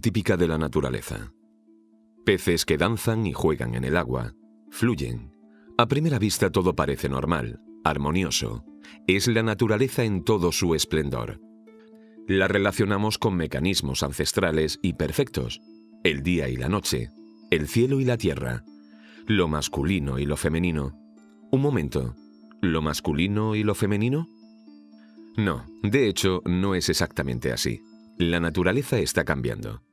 típica de la naturaleza. Peces que danzan y juegan en el agua, fluyen. A primera vista todo parece normal, armonioso. Es la naturaleza en todo su esplendor. La relacionamos con mecanismos ancestrales y perfectos, el día y la noche, el cielo y la tierra, lo masculino y lo femenino. Un momento, ¿lo masculino y lo femenino? No, de hecho, no es exactamente así. La naturaleza está cambiando.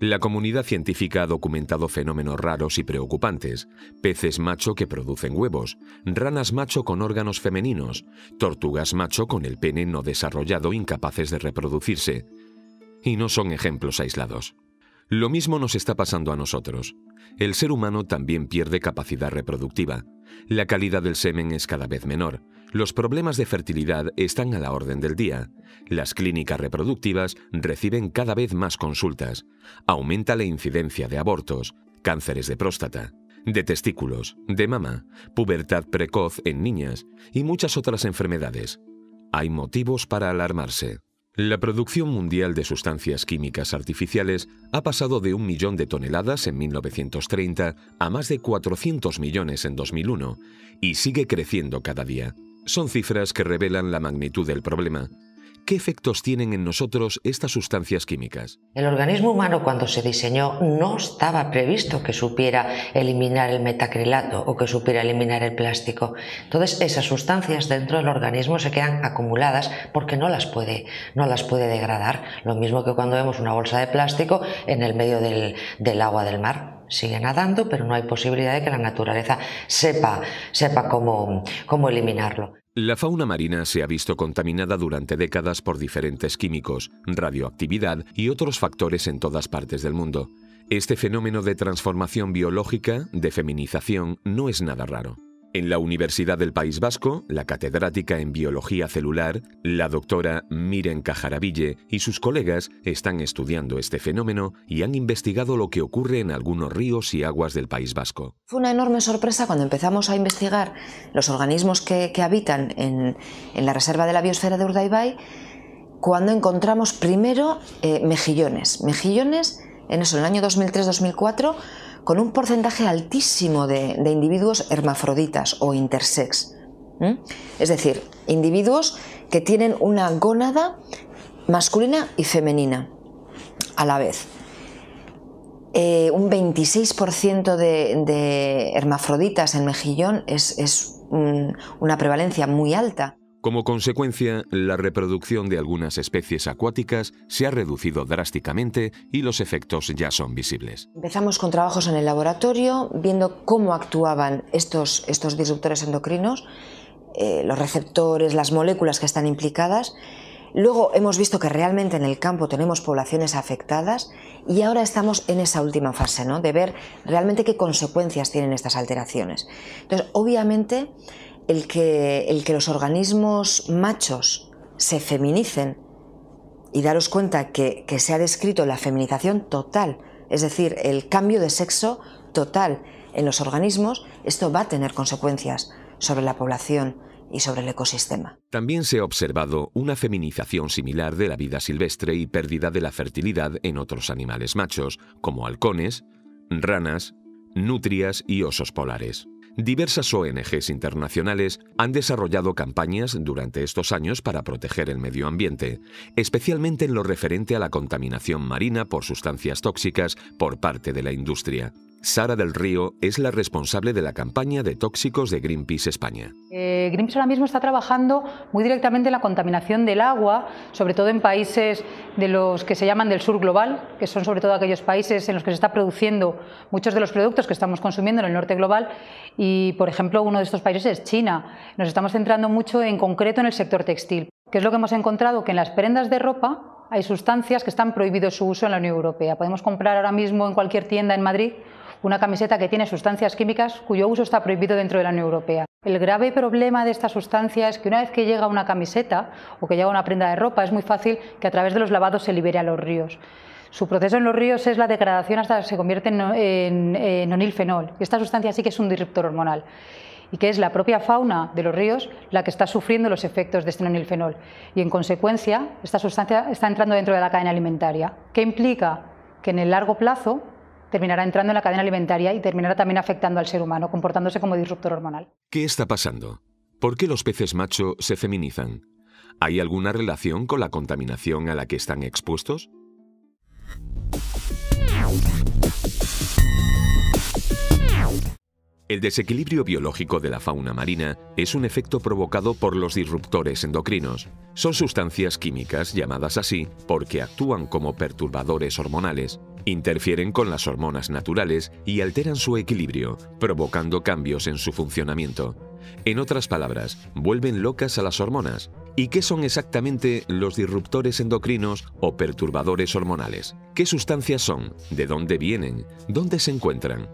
La comunidad científica ha documentado fenómenos raros y preocupantes. Peces macho que producen huevos, ranas macho con órganos femeninos, tortugas macho con el pene no desarrollado incapaces de reproducirse. Y no son ejemplos aislados. Lo mismo nos está pasando a nosotros. El ser humano también pierde capacidad reproductiva. La calidad del semen es cada vez menor, los problemas de fertilidad están a la orden del día. Las clínicas reproductivas reciben cada vez más consultas. Aumenta la incidencia de abortos, cánceres de próstata, de testículos, de mama, pubertad precoz en niñas y muchas otras enfermedades. Hay motivos para alarmarse. La producción mundial de sustancias químicas artificiales ha pasado de un millón de toneladas en 1930 a más de 400 millones en 2001 y sigue creciendo cada día. Son cifras que revelan la magnitud del problema. ¿Qué efectos tienen en nosotros estas sustancias químicas? El organismo humano cuando se diseñó no estaba previsto que supiera eliminar el metacrilato o que supiera eliminar el plástico. Entonces esas sustancias dentro del organismo se quedan acumuladas porque no las puede, no las puede degradar. Lo mismo que cuando vemos una bolsa de plástico en el medio del agua del mar sigue nadando, pero no hay posibilidad de que la naturaleza sepa, sepa cómo, cómo eliminarlo. La fauna marina se ha visto contaminada durante décadas por diferentes químicos, radioactividad y otros factores en todas partes del mundo. Este fenómeno de transformación biológica, de feminización, no es nada raro. En la Universidad del País Vasco, la catedrática en biología celular, la doctora Miren Cajaraville y sus colegas están estudiando este fenómeno y han investigado lo que ocurre en algunos ríos y aguas del País Vasco. Fue una enorme sorpresa cuando empezamos a investigar los organismos que, habitan en, la reserva de la biosfera de Urdaibai, cuando encontramos primero eh, mejillones. Mejillones en eso, en el año 2003-2004, con un porcentaje altísimo de, individuos hermafroditas o intersex. Es decir, individuos que tienen una gónada masculina y femenina a la vez. Eh, un 26% de, hermafroditas en mejillón es, una prevalencia muy alta. Como consecuencia, la reproducción de algunas especies acuáticas se ha reducido drásticamente y los efectos ya son visibles. Empezamos con trabajos en el laboratorio, viendo cómo actuaban estos, estos disruptores endocrinos, eh, los receptores, las moléculas que están implicadas. Luego hemos visto que realmente en el campo tenemos poblaciones afectadas y ahora estamos en esa última fase, ¿no? De ver realmente qué consecuencias tienen estas alteraciones. Entonces, obviamente, el que, los organismos machos se feminicen y daros cuenta que se ha descrito la feminización total, es decir, el cambio de sexo total en los organismos, esto va a tener consecuencias sobre la población y sobre el ecosistema. También se ha observado una feminización similar de la vida silvestre y pérdida de la fertilidad en otros animales machos, como halcones, ranas, nutrias y osos polares diversas ONGs internacionales han desarrollado campañas durante estos años para proteger el medio ambiente, especialmente en lo referente a la contaminación marina por sustancias tóxicas por parte de la industria. Sara del Río es la responsable de la campaña de tóxicos de Greenpeace España. Eh, Greenpeace ahora mismo está trabajando muy directamente en la contaminación del agua, sobre todo en países de los que se llaman del sur global, que son sobre todo aquellos países en los que se está produciendo muchos de los productos que estamos consumiendo en el norte global. Y, por ejemplo, uno de estos países es China. Nos estamos centrando mucho en concreto en el sector textil, que es lo que hemos encontrado que en las prendas de ropa hay sustancias que están prohibidos su uso en la Unión Europea. Podemos comprar ahora mismo en cualquier tienda en Madrid una camiseta que tiene sustancias químicas cuyo uso está prohibido dentro de la Unión Europea. El grave problema de esta sustancia es que una vez que llega una camiseta o que llega una prenda de ropa, es muy fácil que a través de los lavados se libere a los ríos. Su proceso en los ríos es la degradación hasta que se convierte en, nonilfenol. Esta sustancia sí que es un disruptor hormonal y que es la propia fauna de los ríos la que está sufriendo los efectos de este nonilfenol. Y en consecuencia, esta sustancia está entrando dentro de la cadena alimentaria. ¿Qué implica? Que en el largo plazo terminará entrando en la cadena alimentaria y terminará también afectando al ser humano, comportándose como disruptor hormonal. ¿Qué está pasando? ¿Por qué los peces macho se feminizan? ¿Hay alguna relación con la contaminación a la que están expuestos? El desequilibrio biológico de la fauna marina es un efecto provocado por los disruptores endocrinos. Son sustancias químicas llamadas así porque actúan como perturbadores hormonales Interfieren con las hormonas naturales y alteran su equilibrio, provocando cambios en su funcionamiento. En otras palabras, vuelven locas a las hormonas. ¿Y qué son exactamente los disruptores endocrinos o perturbadores hormonales? ¿Qué sustancias son? ¿De dónde vienen? ¿Dónde se encuentran?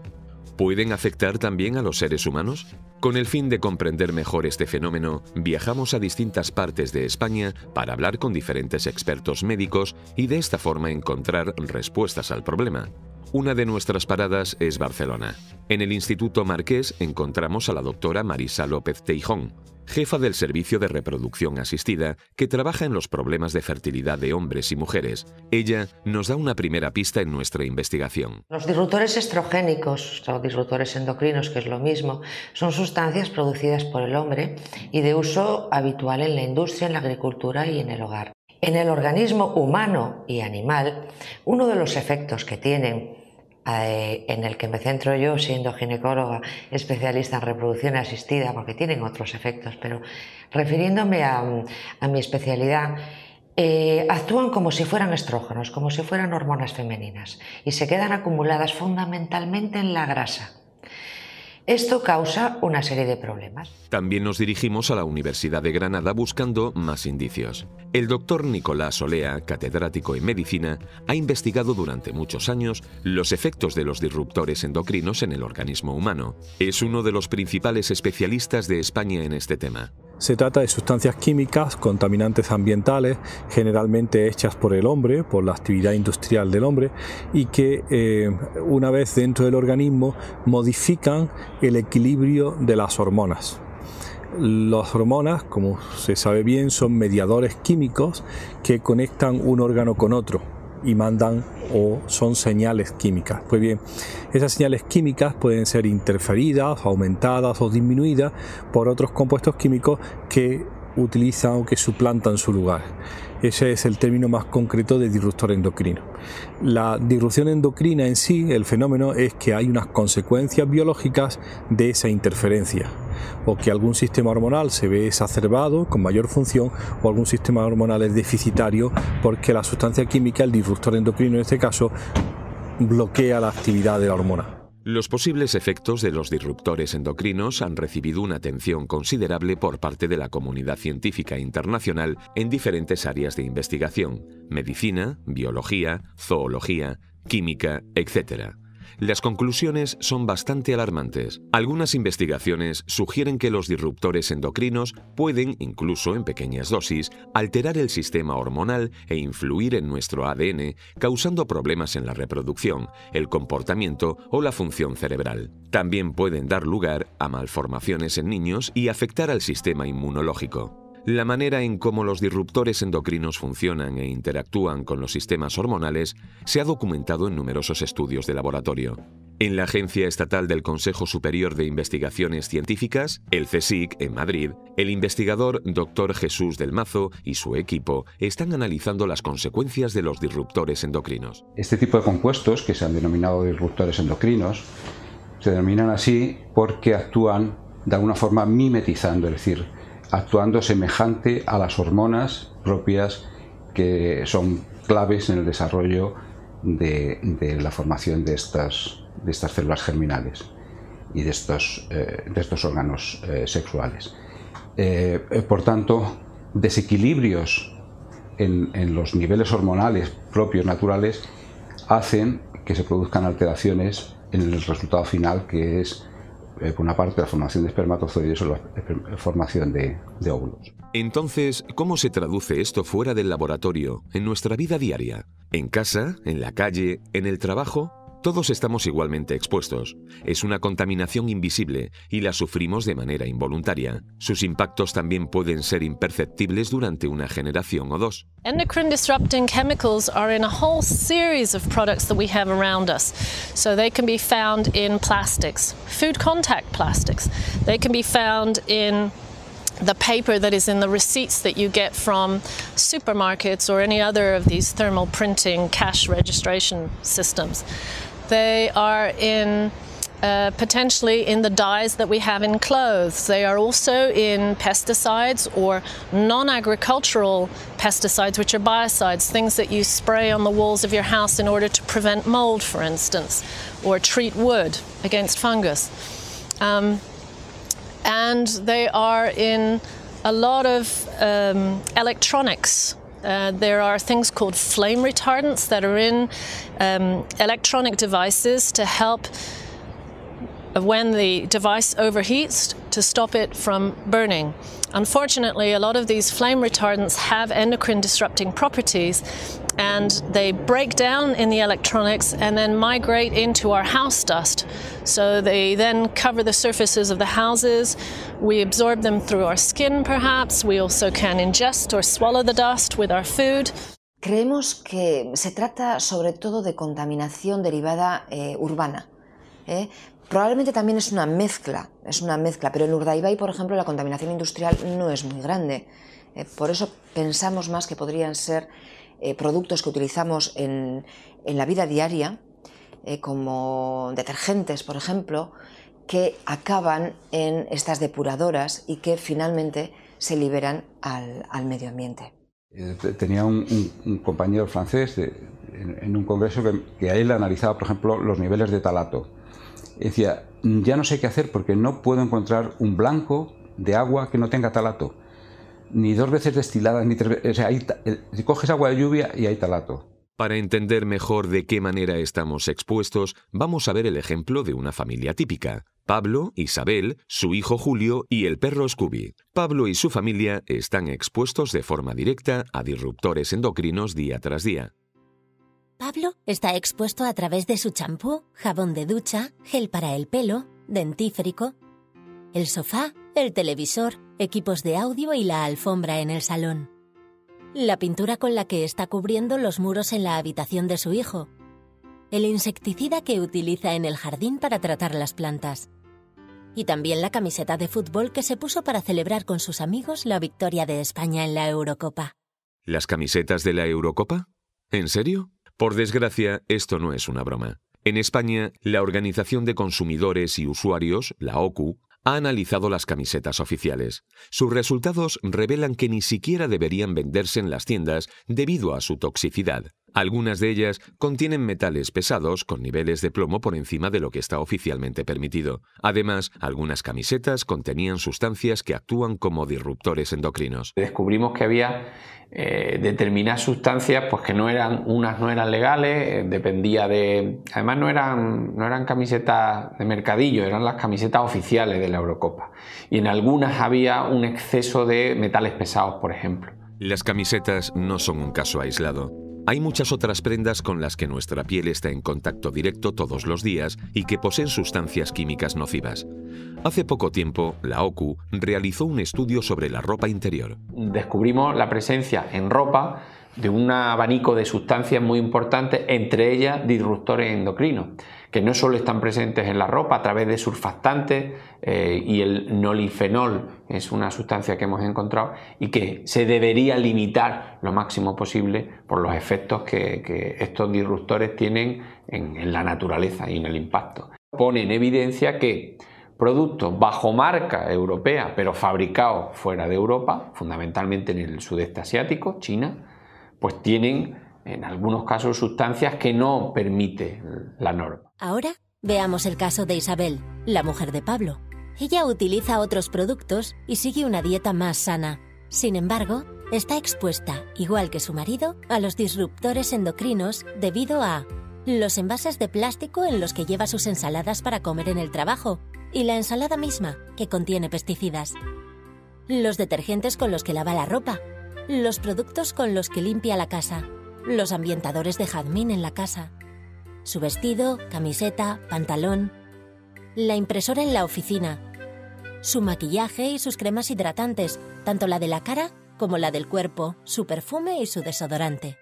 ¿Pueden afectar también a los seres humanos? Con el fin de comprender mejor este fenómeno, viajamos a distintas partes de España para hablar con diferentes expertos médicos y de esta forma encontrar respuestas al problema. Una de nuestras paradas es Barcelona. En el Instituto Marqués encontramos a la doctora Marisa López Teijón, jefa del Servicio de Reproducción Asistida, que trabaja en los problemas de fertilidad de hombres y mujeres. Ella nos da una primera pista en nuestra investigación. Los disruptores estrogénicos, o disruptores endocrinos, que es lo mismo, son sustancias producidas por el hombre y de uso habitual en la industria, en la agricultura y en el hogar. En el organismo humano y animal, uno de los efectos que tienen eh, en el que me centro yo siendo ginecóloga especialista en reproducción asistida, porque tienen otros efectos, pero refiriéndome a, mi especialidad, eh, actúan como si fueran estrógenos, como si fueran hormonas femeninas, y se quedan acumuladas fundamentalmente en la grasa. Esto causa una serie de problemas. También nos dirigimos a la Universidad de Granada buscando más indicios. El doctor Nicolás Olea, catedrático en medicina, ha investigado durante muchos años los efectos de los disruptores endocrinos en el organismo humano. Es uno de los principales especialistas de España en este tema. Se trata de sustancias químicas, contaminantes ambientales, generalmente hechas por el hombre, por la actividad industrial del hombre, y que eh, una vez dentro del organismo modifican el equilibrio de las hormonas. Las hormonas, como se sabe bien, son mediadores químicos que conectan un órgano con otro y mandan o son señales químicas. Pues bien, esas señales químicas pueden ser interferidas, aumentadas o disminuidas por otros compuestos químicos que utilizan o que suplantan su lugar. Ese es el término más concreto de disruptor endocrino. La disrupción endocrina en sí, el fenómeno es que hay unas consecuencias biológicas de esa interferencia o que algún sistema hormonal se ve exacerbado con mayor función o algún sistema hormonal es deficitario porque la sustancia química, el disruptor endocrino en este caso, bloquea la actividad de la hormona. Los posibles efectos de los disruptores endocrinos han recibido una atención considerable por parte de la comunidad científica internacional en diferentes áreas de investigación, medicina, biología, zoología, química, etc. Las conclusiones son bastante alarmantes. Algunas investigaciones sugieren que los disruptores endocrinos pueden, incluso en pequeñas dosis, alterar el sistema hormonal e influir en nuestro ADN, causando problemas en la reproducción, el comportamiento o la función cerebral. También pueden dar lugar a malformaciones en niños y afectar al sistema inmunológico la manera en cómo los disruptores endocrinos funcionan e interactúan con los sistemas hormonales se ha documentado en numerosos estudios de laboratorio. En la Agencia Estatal del Consejo Superior de Investigaciones Científicas, el CSIC, en Madrid, el investigador Dr. Jesús del Mazo y su equipo están analizando las consecuencias de los disruptores endocrinos. Este tipo de compuestos, que se han denominado disruptores endocrinos, se denominan así porque actúan de alguna forma mimetizando, es decir, actuando semejante a las hormonas propias que son claves en el desarrollo de, la formación de estas, células germinales y de estos, eh, órganos eh, sexuales. Eh, por tanto, desequilibrios en, los niveles hormonales propios naturales hacen que se produzcan alteraciones en el resultado final que es eh, por una parte, la formación de espermatozoides o la formación de óvulos. Entonces, ¿cómo se traduce esto fuera del laboratorio, en nuestra vida diaria? ¿En casa? ¿En la calle? ¿En el trabajo? Todos estamos igualmente expuestos. Es una contaminación invisible y la sufrimos de manera involuntaria. Sus impactos también pueden ser imperceptibles durante una generación o dos. Endocrine disrupting chemicals are in a whole series of products that we have around us. So they can be found in plastics, food contact plastics. They can be found in the paper that is in the receipts that you get from supermarkets or any other of these thermal printing cash registration systems. They are in uh, potentially in the dyes that we have in clothes. They are also in pesticides or non-agricultural pesticides, which are biocides, things that you spray on the walls of your house in order to prevent mold, for instance, or treat wood against fungus. Um, and they are in a lot of um, electronics uh, there are things called flame retardants that are in um, electronic devices to help of when the device overheats to stop it from burning. Unfortunately, a lot of these flame retardants have endocrine disrupting properties and they break down in the electronics and then migrate into our house dust. So they then cover the surfaces of the houses. We absorb them through our skin perhaps. We also can ingest or swallow the dust with our food. Creemos que se trata sobre todo de contaminación derivada eh, urbana, ¿eh? Probablemente también es una mezcla, es una mezcla, pero en Urdaibai, por ejemplo, la contaminación industrial no es muy grande. Eh, por eso pensamos más que podrían ser eh, productos que utilizamos en, la vida diaria, eh, como detergentes, por ejemplo, que acaban en estas depuradoras y que finalmente se liberan al, medio ambiente. Tenía un, compañero francés en, un congreso que, que a él analizaba, por ejemplo, los niveles de talato decía, ya no sé qué hacer porque no puedo encontrar un blanco de agua que no tenga talato, ni dos veces destilada, ni coges agua de lluvia y hay talato. Para entender mejor de qué manera estamos expuestos, vamos a ver el ejemplo de una familia típica. Pablo, Isabel, su hijo Julio y el perro Scooby. Pablo y su familia están expuestos de forma directa a disruptores endocrinos día tras día. Pablo está expuesto a través de su champú, jabón de ducha, gel para el pelo, dentífrico, el sofá, el televisor, equipos de audio y la alfombra en el salón. La pintura con la que está cubriendo los muros en la habitación de su hijo. El insecticida que utiliza en el jardín para tratar las plantas. Y también la camiseta de fútbol que se puso para celebrar con sus amigos la victoria de España en la Eurocopa. ¿Las camisetas de la Eurocopa? ¿En serio? Por desgracia, esto no es una broma. En España, la Organización de Consumidores y Usuarios, la OCU, ha analizado las camisetas oficiales. Sus resultados revelan que ni siquiera deberían venderse en las tiendas debido a su toxicidad. Algunas de ellas contienen metales pesados con niveles de plomo por encima de lo que está oficialmente permitido. Además, algunas camisetas contenían sustancias que actúan como disruptores endocrinos. Descubrimos que había eh, determinadas sustancias pues que no eran unas no eran legales eh, dependía de además eran no eran camisetas de mercadillo eran las camisetas oficiales de la Eurocopa y en algunas había un exceso de metales pesados por ejemplo las camisetas no son un caso aislado hay muchas otras prendas con las que nuestra piel está en contacto directo todos los días y que poseen sustancias químicas nocivas. Hace poco tiempo, la OCU realizó un estudio sobre la ropa interior. Descubrimos la presencia en ropa de un abanico de sustancias muy importantes, entre ellas disruptores endocrinos, que no solo están presentes en la ropa a través de surfactantes eh, y el nolifenol es una sustancia que hemos encontrado y que se debería limitar lo máximo posible por los efectos que, estos disruptores tienen en, en la naturaleza y en el impacto. Pone en evidencia que productos bajo marca europea, pero fabricados fuera de Europa, fundamentalmente en el sudeste asiático, China, pues tienen en algunos casos sustancias que no permite la norma. Ahora veamos el caso de Isabel, la mujer de Pablo. Ella utiliza otros productos y sigue una dieta más sana. Sin embargo, está expuesta, igual que su marido, a los disruptores endocrinos debido a los envases de plástico en los que lleva sus ensaladas para comer en el trabajo y la ensalada misma, que contiene pesticidas, los detergentes con los que lava la ropa los productos con los que limpia la casa, los ambientadores de jazmín en la casa, su vestido, camiseta, pantalón, la impresora en la oficina, su maquillaje y sus cremas hidratantes, tanto la de la cara como la del cuerpo, su perfume y su desodorante.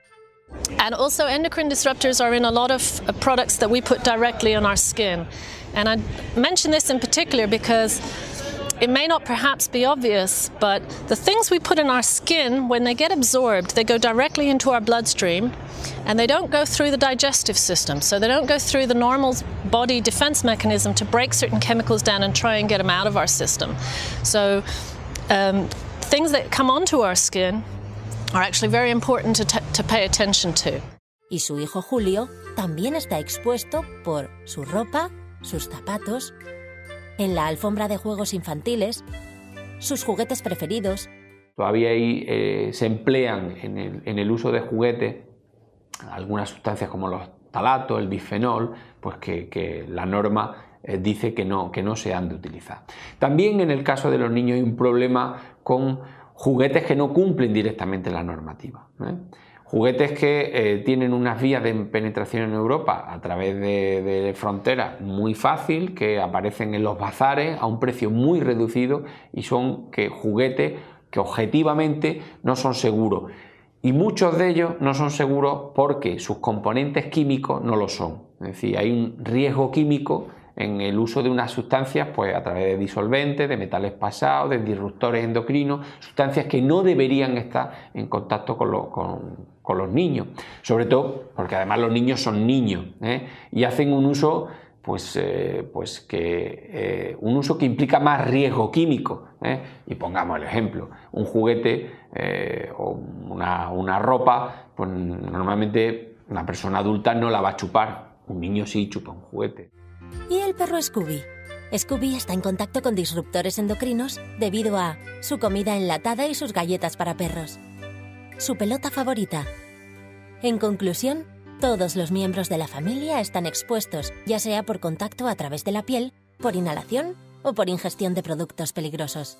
And also endocrine disruptors are in a lot of uh, products that we put directly on our skin. And I mention this in particular because It may not perhaps be obvious, but the things we put in our skin, when they get absorbed, they go directly into our bloodstream and they don't go through the digestive system. So they don't go through the normal body defense mechanism to break certain chemicals down and try and get them out of our system. So um, things that come onto our skin are actually very important to, to pay attention to. Y su hijo Julio también está expuesto por su ropa, sus zapatos en la alfombra de juegos infantiles, sus juguetes preferidos. Todavía eh, se emplean en el, uso de juguetes algunas sustancias como los talatos, el bifenol, pues que, la norma eh, dice que no, que no se han de utilizar. También en el caso de los niños hay un problema con juguetes que no cumplen directamente la normativa. ¿eh? Juguetes que eh, tienen unas vías de penetración en Europa a través de, fronteras muy fácil, que aparecen en los bazares a un precio muy reducido y son que juguetes que objetivamente no son seguros. Y muchos de ellos no son seguros porque sus componentes químicos no lo son. Es decir, hay un riesgo químico en el uso de unas sustancias, pues a través de disolventes, de metales pasados, de disruptores endocrinos, sustancias que no deberían estar en contacto con, los niños. Sobre todo porque además los niños son niños ¿eh? y hacen un uso pues, eh, pues que eh, un uso que implica más riesgo químico. Y pongamos el ejemplo, un juguete o una, una, ropa, pues normalmente una persona adulta no la va a chupar, un niño sí chupa un juguete. Y el perro Scooby. Scooby está en contacto con disruptores endocrinos debido a su comida enlatada y sus galletas para perros. Su pelota favorita. En conclusión, todos los miembros de la familia están expuestos, ya sea por contacto a través de la piel, por inhalación o por ingestión de productos peligrosos.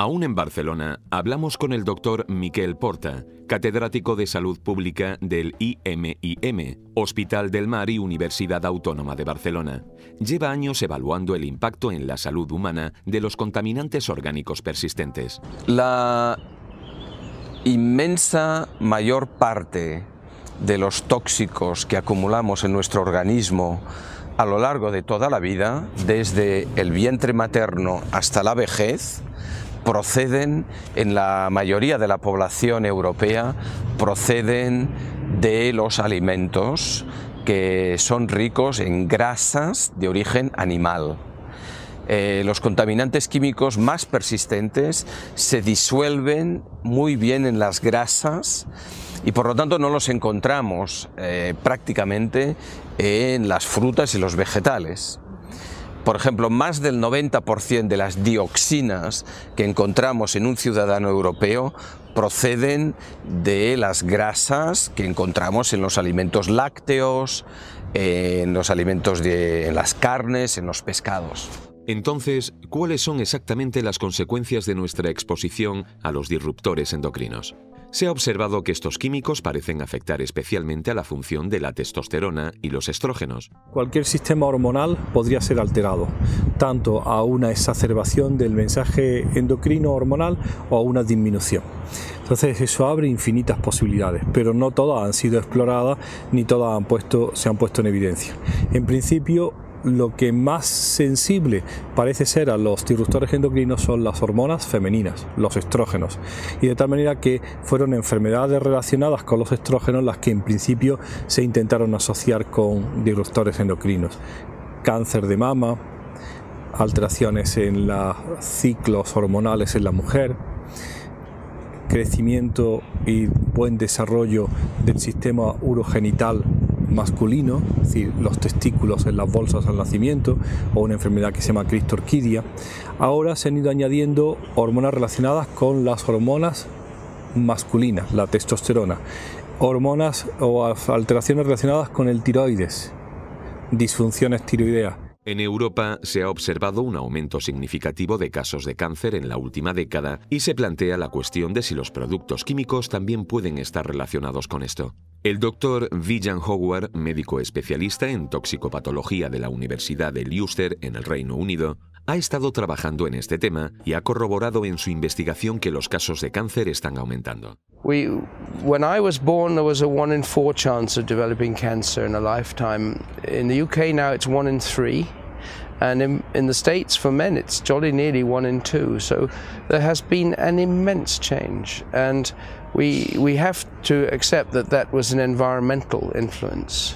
Aún en Barcelona, hablamos con el doctor Miquel Porta, catedrático de Salud Pública del IMIM, Hospital del Mar y Universidad Autónoma de Barcelona. Lleva años evaluando el impacto en la salud humana de los contaminantes orgánicos persistentes. La inmensa mayor parte de los tóxicos que acumulamos en nuestro organismo a lo largo de toda la vida, desde el vientre materno hasta la vejez, proceden, en la mayoría de la población europea, proceden de los alimentos que son ricos en grasas de origen animal. Eh, los contaminantes químicos más persistentes se disuelven muy bien en las grasas y por lo tanto no los encontramos eh, prácticamente en las frutas y los vegetales. Por ejemplo, más del 90% de las dioxinas que encontramos en un ciudadano europeo proceden de las grasas que encontramos en los alimentos lácteos, en los alimentos de las carnes, en los pescados. Entonces, ¿cuáles son exactamente las consecuencias de nuestra exposición a los disruptores endocrinos? Se ha observado que estos químicos parecen afectar especialmente a la función de la testosterona y los estrógenos. Cualquier sistema hormonal podría ser alterado, tanto a una exacerbación del mensaje endocrino hormonal o a una disminución. Entonces eso abre infinitas posibilidades, pero no todas han sido exploradas ni todas han puesto, se han puesto en evidencia. En principio, lo que más sensible parece ser a los disruptores endocrinos son las hormonas femeninas, los estrógenos. Y de tal manera que fueron enfermedades relacionadas con los estrógenos las que en principio se intentaron asociar con disruptores endocrinos. Cáncer de mama, alteraciones en los ciclos hormonales en la mujer, crecimiento y buen desarrollo del sistema urogenital masculino, es decir, los testículos en las bolsas al nacimiento, o una enfermedad que se llama cristorquidia. Ahora se han ido añadiendo hormonas relacionadas con las hormonas masculinas, la testosterona, hormonas o alteraciones relacionadas con el tiroides, disfunciones tiroideas. En Europa se ha observado un aumento significativo de casos de cáncer en la última década y se plantea la cuestión de si los productos químicos también pueden estar relacionados con esto. El doctor Villan Howard, médico especialista en toxicopatología de la Universidad de Leicester en el Reino Unido, ha estado trabajando en este tema y ha corroborado en su investigación que los casos de cáncer están aumentando. We, when I was born, there was a one in four chance of developing cancer in a lifetime. In the UK now, it's one in three. And in, in the States, for men, it's jolly nearly one in two. So there has been an immense change. And we, we have to accept that that was an environmental influence.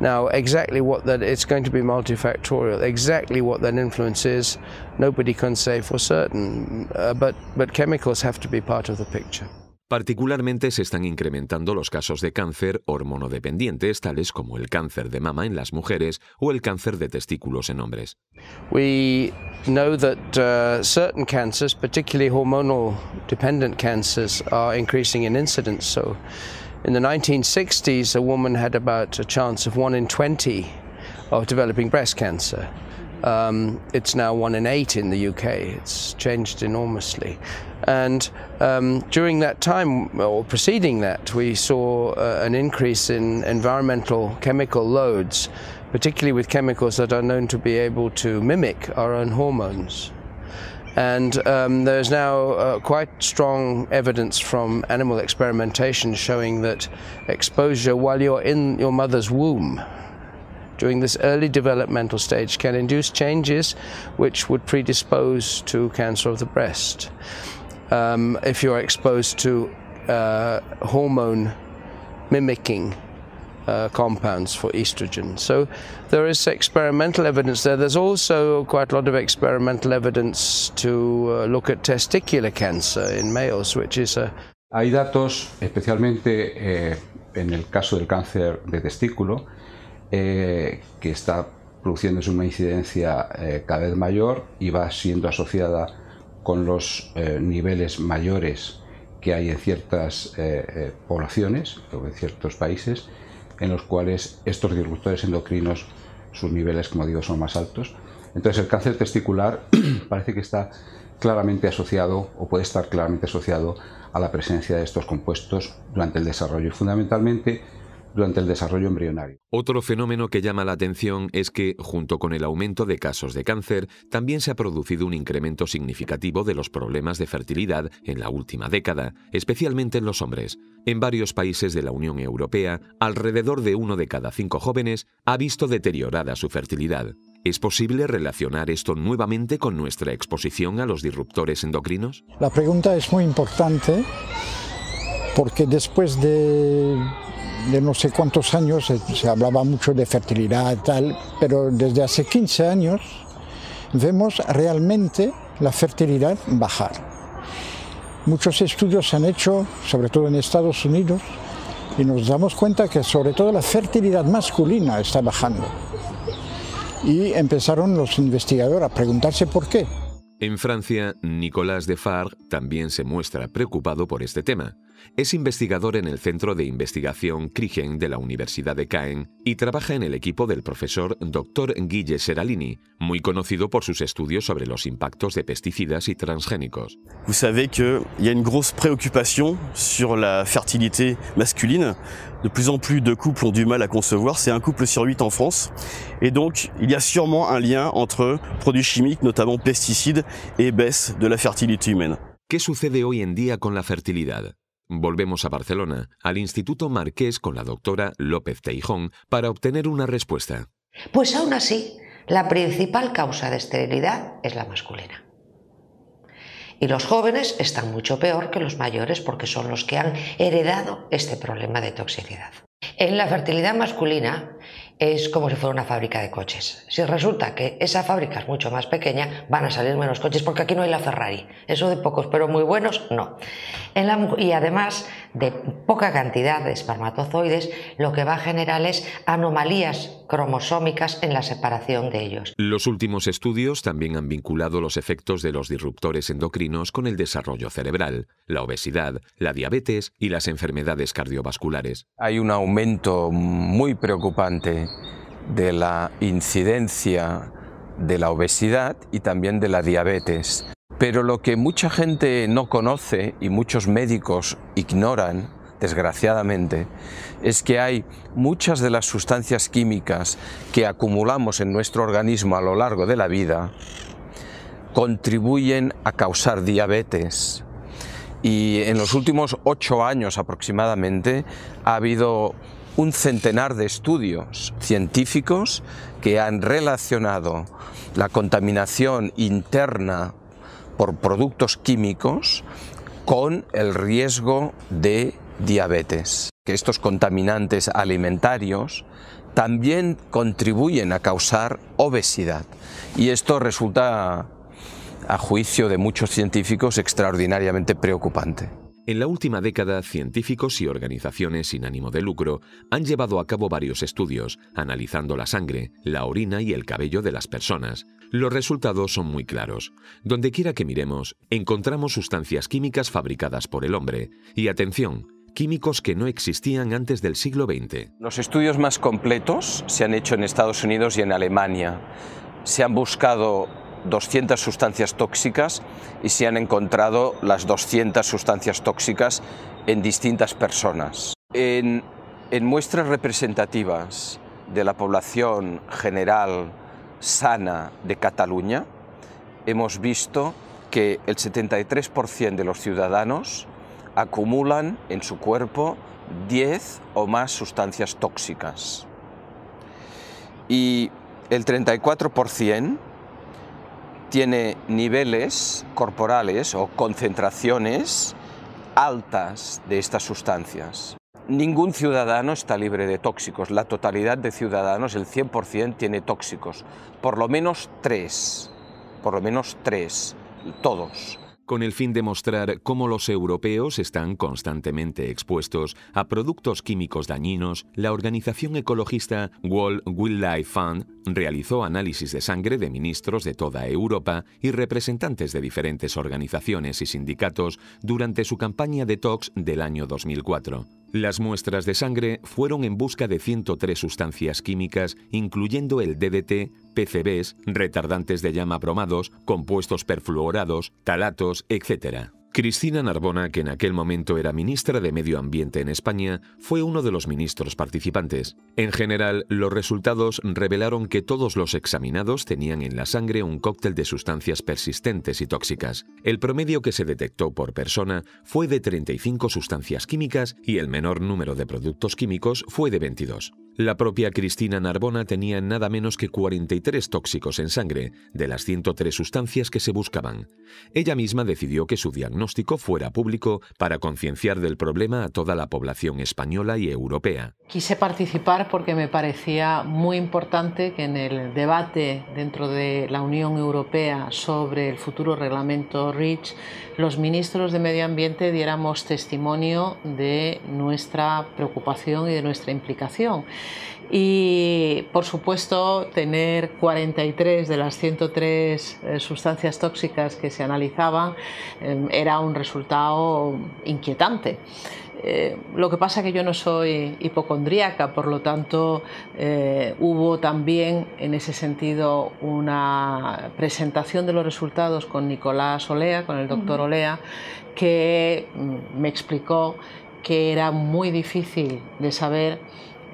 Now, exactly what that it's going to be multifactorial. Exactly what that influence is, nobody can say for certain. Uh, but but chemicals have to be part of the picture. Particularmente se están incrementando los casos de cáncer hormonodependientes, tales como el cáncer de mama en las mujeres o el cáncer de testículos en hombres. We know that uh, certain cancers, particularly hormonal dependent cancers, are increasing in incidence. So, in the 1960s, a woman had about a chance of 1 in 20 of developing breast cancer. Um, it's now one in eight in the UK. It's changed enormously. And um, during that time, or preceding that, we saw uh, an increase in environmental chemical loads, particularly with chemicals that are known to be able to mimic our own hormones. And um, there's now uh, quite strong evidence from animal experimentation showing that exposure while you're in your mother's womb during this early developmental stage can induce changes which would predispose to cancer of the breast. Um, if you're exposed to uh, hormone mimicking uh, compounds for estrogen. So there is experimental evidence there. There's also quite a lot of experimental evidence to uh, look at testicular cancer in males, which is a. Hay datos, especialmente eh, en el caso del cáncer de testículo, Eh, que está produciéndose una incidencia eh, cada vez mayor y va siendo asociada con los eh, niveles mayores que hay en ciertas poblaciones o en ciertos países en los cuales estos disruptores endocrinos, sus niveles, como digo, son más altos. Entonces el cáncer testicular parece que está claramente asociado o puede estar claramente asociado a la presencia de estos compuestos durante el desarrollo. Fundamentalmente durante el desarrollo embrionario. Otro fenómeno que llama la atención es que, junto con el aumento de casos de cáncer, también se ha producido un incremento significativo de los problemas de fertilidad en la última década, especialmente en los hombres. En varios países de la Unión Europea, alrededor de uno de cada cinco jóvenes ha visto deteriorada su fertilidad. ¿Es posible relacionar esto nuevamente con nuestra exposición a los disruptores endocrinos? La pregunta es muy importante porque después de de no sé cuántos años se, hablaba mucho de fertilidad y tal, pero desde hace 15 años vemos realmente la fertilidad bajar. Muchos estudios se han hecho, sobre todo en Estados Unidos, y nos damos cuenta que sobre todo la fertilidad masculina está bajando. Y empezaron los investigadores a preguntarse por qué. En Francia, Nicolas Defarge también se muestra preocupado por este tema. Es investigador en el Centro de Investigación Krigen de la Universidad de Caen y trabaja en el equipo del profesor Dr. Guille Seralini, muy conocido por sus estudios sobre los impactos de pesticidas y transgénicos. Vous savez que hay una une grosse préoccupation sur la fertilidad masculina. De plus en plus de couples ont du mal à concevoir, c'est un couple sur huit en France. Et donc, il y a sûrement un lien entre produits chimiques, notamment pesticides, et baisse de la fertilité humaine. ¿Qué sucede hoy en día con la fertilidad? Volvemos a Barcelona, al Instituto Marqués con la doctora López Teijón, para obtener una respuesta. Pues aún así, la principal causa de esterilidad es la masculina. Y los jóvenes están mucho peor que los mayores porque son los que han heredado este problema de toxicidad. En la fertilidad masculina, es como si fuera una fábrica de coches. Si resulta que esa fábrica es mucho más pequeña, van a salir menos coches porque aquí no hay la Ferrari. Eso de pocos pero muy buenos, no. En la, y además de poca cantidad de espermatozoides, lo que va a generar es anomalías cromosómicas en la separación de ellos. Los últimos estudios también han vinculado los efectos de los disruptores endocrinos con el desarrollo cerebral, la obesidad, la diabetes y las enfermedades cardiovasculares. Hay un aumento muy preocupante de la incidencia de la obesidad y también de la diabetes. Pero lo que mucha gente no conoce y muchos médicos ignoran, desgraciadamente, es que hay muchas de las sustancias químicas que acumulamos en nuestro organismo a lo largo de la vida contribuyen a causar diabetes. Y en los últimos ocho años aproximadamente ha habido un centenar de estudios científicos que han relacionado la contaminación interna por productos químicos con el riesgo de diabetes. Que estos contaminantes alimentarios también contribuyen a causar obesidad y esto resulta a juicio de muchos científicos extraordinariamente preocupante. En la última década, científicos y organizaciones sin ánimo de lucro han llevado a cabo varios estudios analizando la sangre, la orina y el cabello de las personas los resultados son muy claros. Dondequiera que miremos, encontramos sustancias químicas fabricadas por el hombre. Y atención, químicos que no existían antes del siglo XX. Los estudios más completos se han hecho en Estados Unidos y en Alemania. Se han buscado 200 sustancias tóxicas y se han encontrado las 200 sustancias tóxicas en distintas personas. En, en muestras representativas de la población general, sana de Cataluña, hemos visto que el 73% de los ciudadanos acumulan en su cuerpo 10 o más sustancias tóxicas. Y el 34% tiene niveles corporales o concentraciones altas de estas sustancias. Ningún ciudadano está libre de tóxicos. La totalidad de ciudadanos, el 100%, tiene tóxicos. Por lo menos tres. Por lo menos tres. Todos con el fin de mostrar cómo los europeos están constantemente expuestos a productos químicos dañinos, la organización ecologista World Wildlife Fund Realizó análisis de sangre de ministros de toda Europa y representantes de diferentes organizaciones y sindicatos durante su campaña de talks del año 2004. Las muestras de sangre fueron en busca de 103 sustancias químicas, incluyendo el DDT, PCBs, retardantes de llama bromados, compuestos perfluorados, talatos, etc. Cristina Narbona, que en aquel momento era ministra de Medio Ambiente en España, fue uno de los ministros participantes. En general, los resultados revelaron que todos los examinados tenían en la sangre un cóctel de sustancias persistentes y tóxicas. El promedio que se detectó por persona fue de 35 sustancias químicas y el menor número de productos químicos fue de 22. La propia Cristina Narbona tenía nada menos que 43 tóxicos en sangre, de las 103 sustancias que se buscaban. Ella misma decidió que su diagnóstico fuera público para concienciar del problema a toda la población española y europea. Quise participar porque me parecía muy importante que en el debate dentro de la Unión Europea sobre el futuro reglamento REACH, los ministros de Medio Ambiente diéramos testimonio de nuestra preocupación y de nuestra implicación. Y por supuesto, tener 43 de las 103 eh, sustancias tóxicas que se analizaban eh, era un resultado inquietante. Eh, lo que pasa es que yo no soy hipocondríaca, por lo tanto hubo también en ese sentido una presentación de los resultados con Nicolás Olea, con el doctor Olea, que mm, me explicó que era muy difícil de saber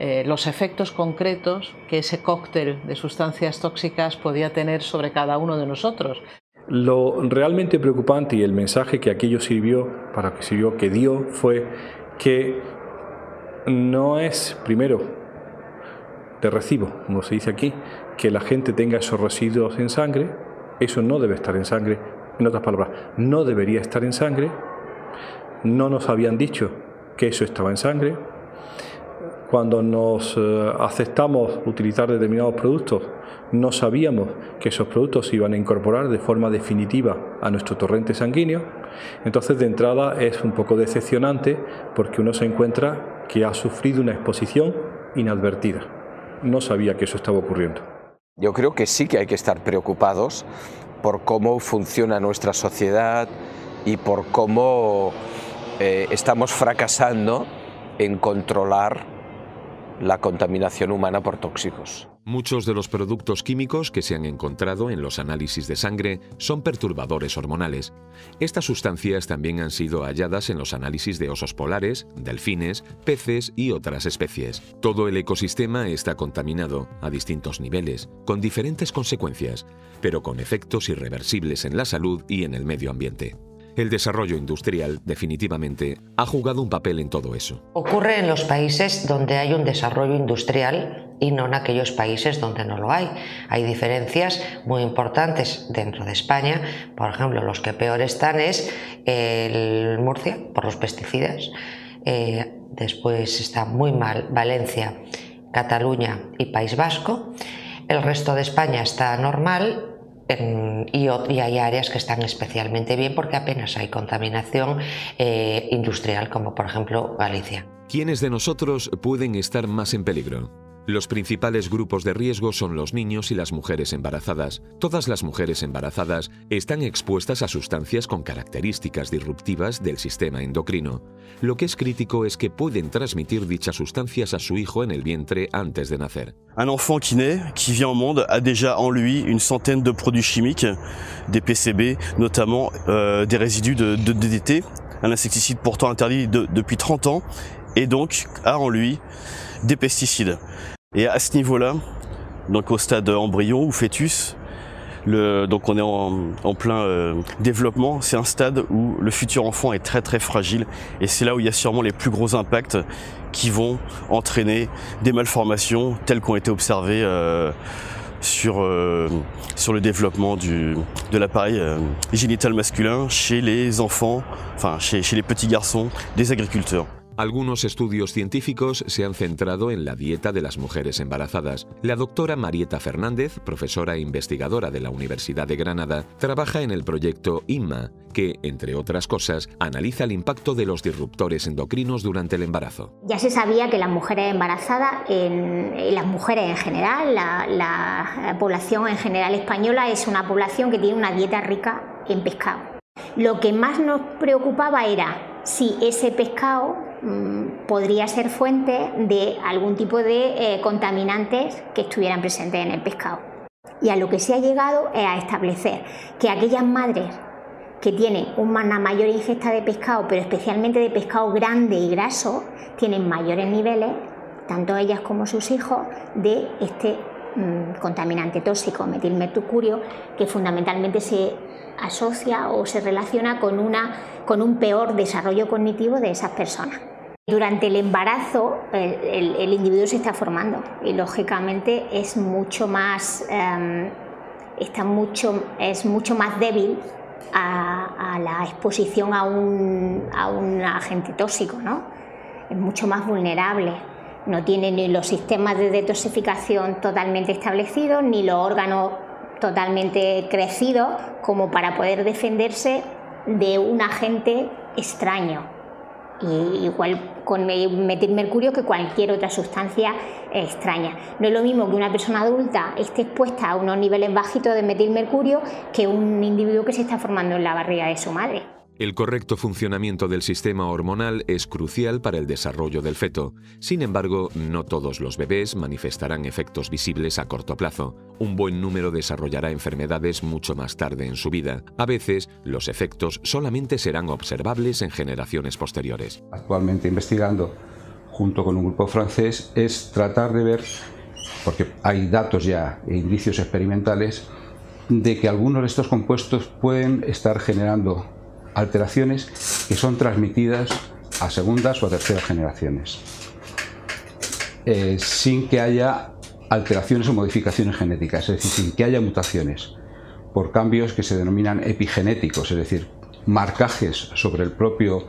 eh, los efectos concretos que ese cóctel de sustancias tóxicas podía tener sobre cada uno de nosotros. Lo realmente preocupante y el mensaje que aquello sirvió, para que sirvió, que dio, fue que no es, primero, de recibo, como se dice aquí, que la gente tenga esos residuos en sangre, eso no debe estar en sangre, en otras palabras, no debería estar en sangre, no nos habían dicho que eso estaba en sangre, cuando nos eh, aceptamos utilizar determinados productos, no sabíamos que esos productos se iban a incorporar de forma definitiva a nuestro torrente sanguíneo, entonces de entrada es un poco decepcionante porque uno se encuentra que ha sufrido una exposición inadvertida. No sabía que eso estaba ocurriendo. Yo creo que sí que hay que estar preocupados por cómo funciona nuestra sociedad y por cómo eh, estamos fracasando en controlar la contaminación humana por tóxicos. Muchos de los productos químicos que se han encontrado en los análisis de sangre son perturbadores hormonales. Estas sustancias también han sido halladas en los análisis de osos polares, delfines, peces y otras especies. Todo el ecosistema está contaminado a distintos niveles, con diferentes consecuencias, pero con efectos irreversibles en la salud y en el medio ambiente el desarrollo industrial definitivamente ha jugado un papel en todo eso. Ocurre en los países donde hay un desarrollo industrial y no en aquellos países donde no lo hay. Hay diferencias muy importantes dentro de España. Por ejemplo, los que peor están es el Murcia por los pesticidas. Eh, después está muy mal Valencia, Cataluña y País Vasco. El resto de España está normal Mm, y, hay áreas que están especialmente bien porque apenas hay contaminación eh, industrial, como por ejemplo Galicia. ¿Quiénes de nosotros pueden estar más en peligro? Los principales grupos de riesgo son los niños y las mujeres embarazadas. Todas las mujeres embarazadas están expuestas a sustancias con características disruptivas del sistema endocrino. Lo que es crítico es que pueden transmitir dichas sustancias a su hijo en el vientre antes de nacer. Un enfant qui naît, qui vient au monde, a déjà en lui une centaine de produits chimiques, des PCB, notamment euh, des résidus de, DDT, un insecticide pourtant interdit depuis 30 ans, et donc a en lui des pesticides. Et à ce niveau-là, donc au stade embryon ou fœtus, le, donc on est en, plein euh, développement, c'est un stade où le futur enfant est très très fragile et c'est là où il y a sûrement les plus gros impacts qui vont entraîner des malformations telles qu'ont été observées euh, sur, euh, sur le développement du, de l'appareil génital masculin chez les enfants, enfin chez, chez les petits garçons des agriculteurs. Algunos estudios científicos se han centrado en la dieta de las mujeres embarazadas. La doctora Marieta Fernández, profesora e investigadora de la Universidad de Granada, trabaja en el proyecto IMMA, que, entre otras cosas, analiza el impacto de los disruptores endocrinos durante el embarazo. Ya se sabía que las mujeres embarazadas, eh, las mujeres en general, la población en general española es una población que tiene una dieta rica en pescado. Lo que más nos preocupaba era si ese pescado Mm, podría ser fuente de algún tipo de eh, contaminantes que estuvieran presentes en el pescado. Y a lo que se ha llegado es a establecer que aquellas madres que tienen una mayor ingesta de pescado, pero especialmente de pescado grande y graso, tienen mayores niveles, tanto ellas como sus hijos, de este mm, contaminante tóxico, metilmercurio, que fundamentalmente se asocia o se relaciona con, una, con un peor desarrollo cognitivo de esas personas. Durante el embarazo el, individuo se está formando y lógicamente es mucho más, em, es mucho más débil a, la exposición a un, a un, agente tóxico, ¿no? es mucho más vulnerable. No tiene ni los sistemas de detoxificación totalmente establecidos, ni los órganos totalmente crecidos como para poder defenderse de un agente extraño y igual con mercurio que cualquier otra sustancia extraña. No es lo mismo que una persona adulta esté expuesta a unos niveles bajitos de mercurio que un individuo que se está formando en la barriga de su madre. El correcto funcionamiento del sistema hormonal es crucial para el desarrollo del feto. Sin embargo, no todos los bebés manifestarán efectos visibles a corto plazo. Un buen número desarrollará enfermedades mucho más tarde en su vida. A veces, los efectos solamente serán observables en generaciones posteriores. Actualmente investigando, junto con un grupo francés, es tratar de ver, porque hay datos ya e indicios experimentales, de que algunos de estos compuestos pueden estar generando alteraciones que son transmitidas a segundas o a terceras generaciones, eh, sin que haya alteraciones o modificaciones genéticas, es decir, sin que haya mutaciones, por cambios que se denominan epigenéticos, es decir, marcajes sobre el propio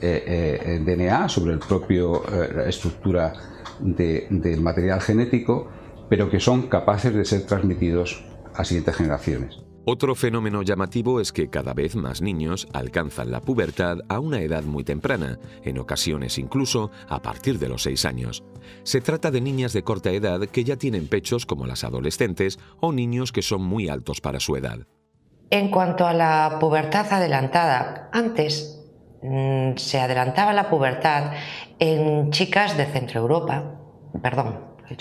eh, eh, DNA, sobre el propio estructura del material genético, pero que son capaces de ser transmitidos a siguientes generaciones. Otro fenómeno llamativo es que cada vez más niños alcanzan la pubertad a una edad muy temprana, en ocasiones incluso a partir de los 6 años. Se trata de niñas de corta edad que ya tienen pechos como las adolescentes o niños que son muy altos para su edad. En cuanto a la pubertad adelantada, antes mm, se adelantaba la pubertad en chicas de Centro perdón,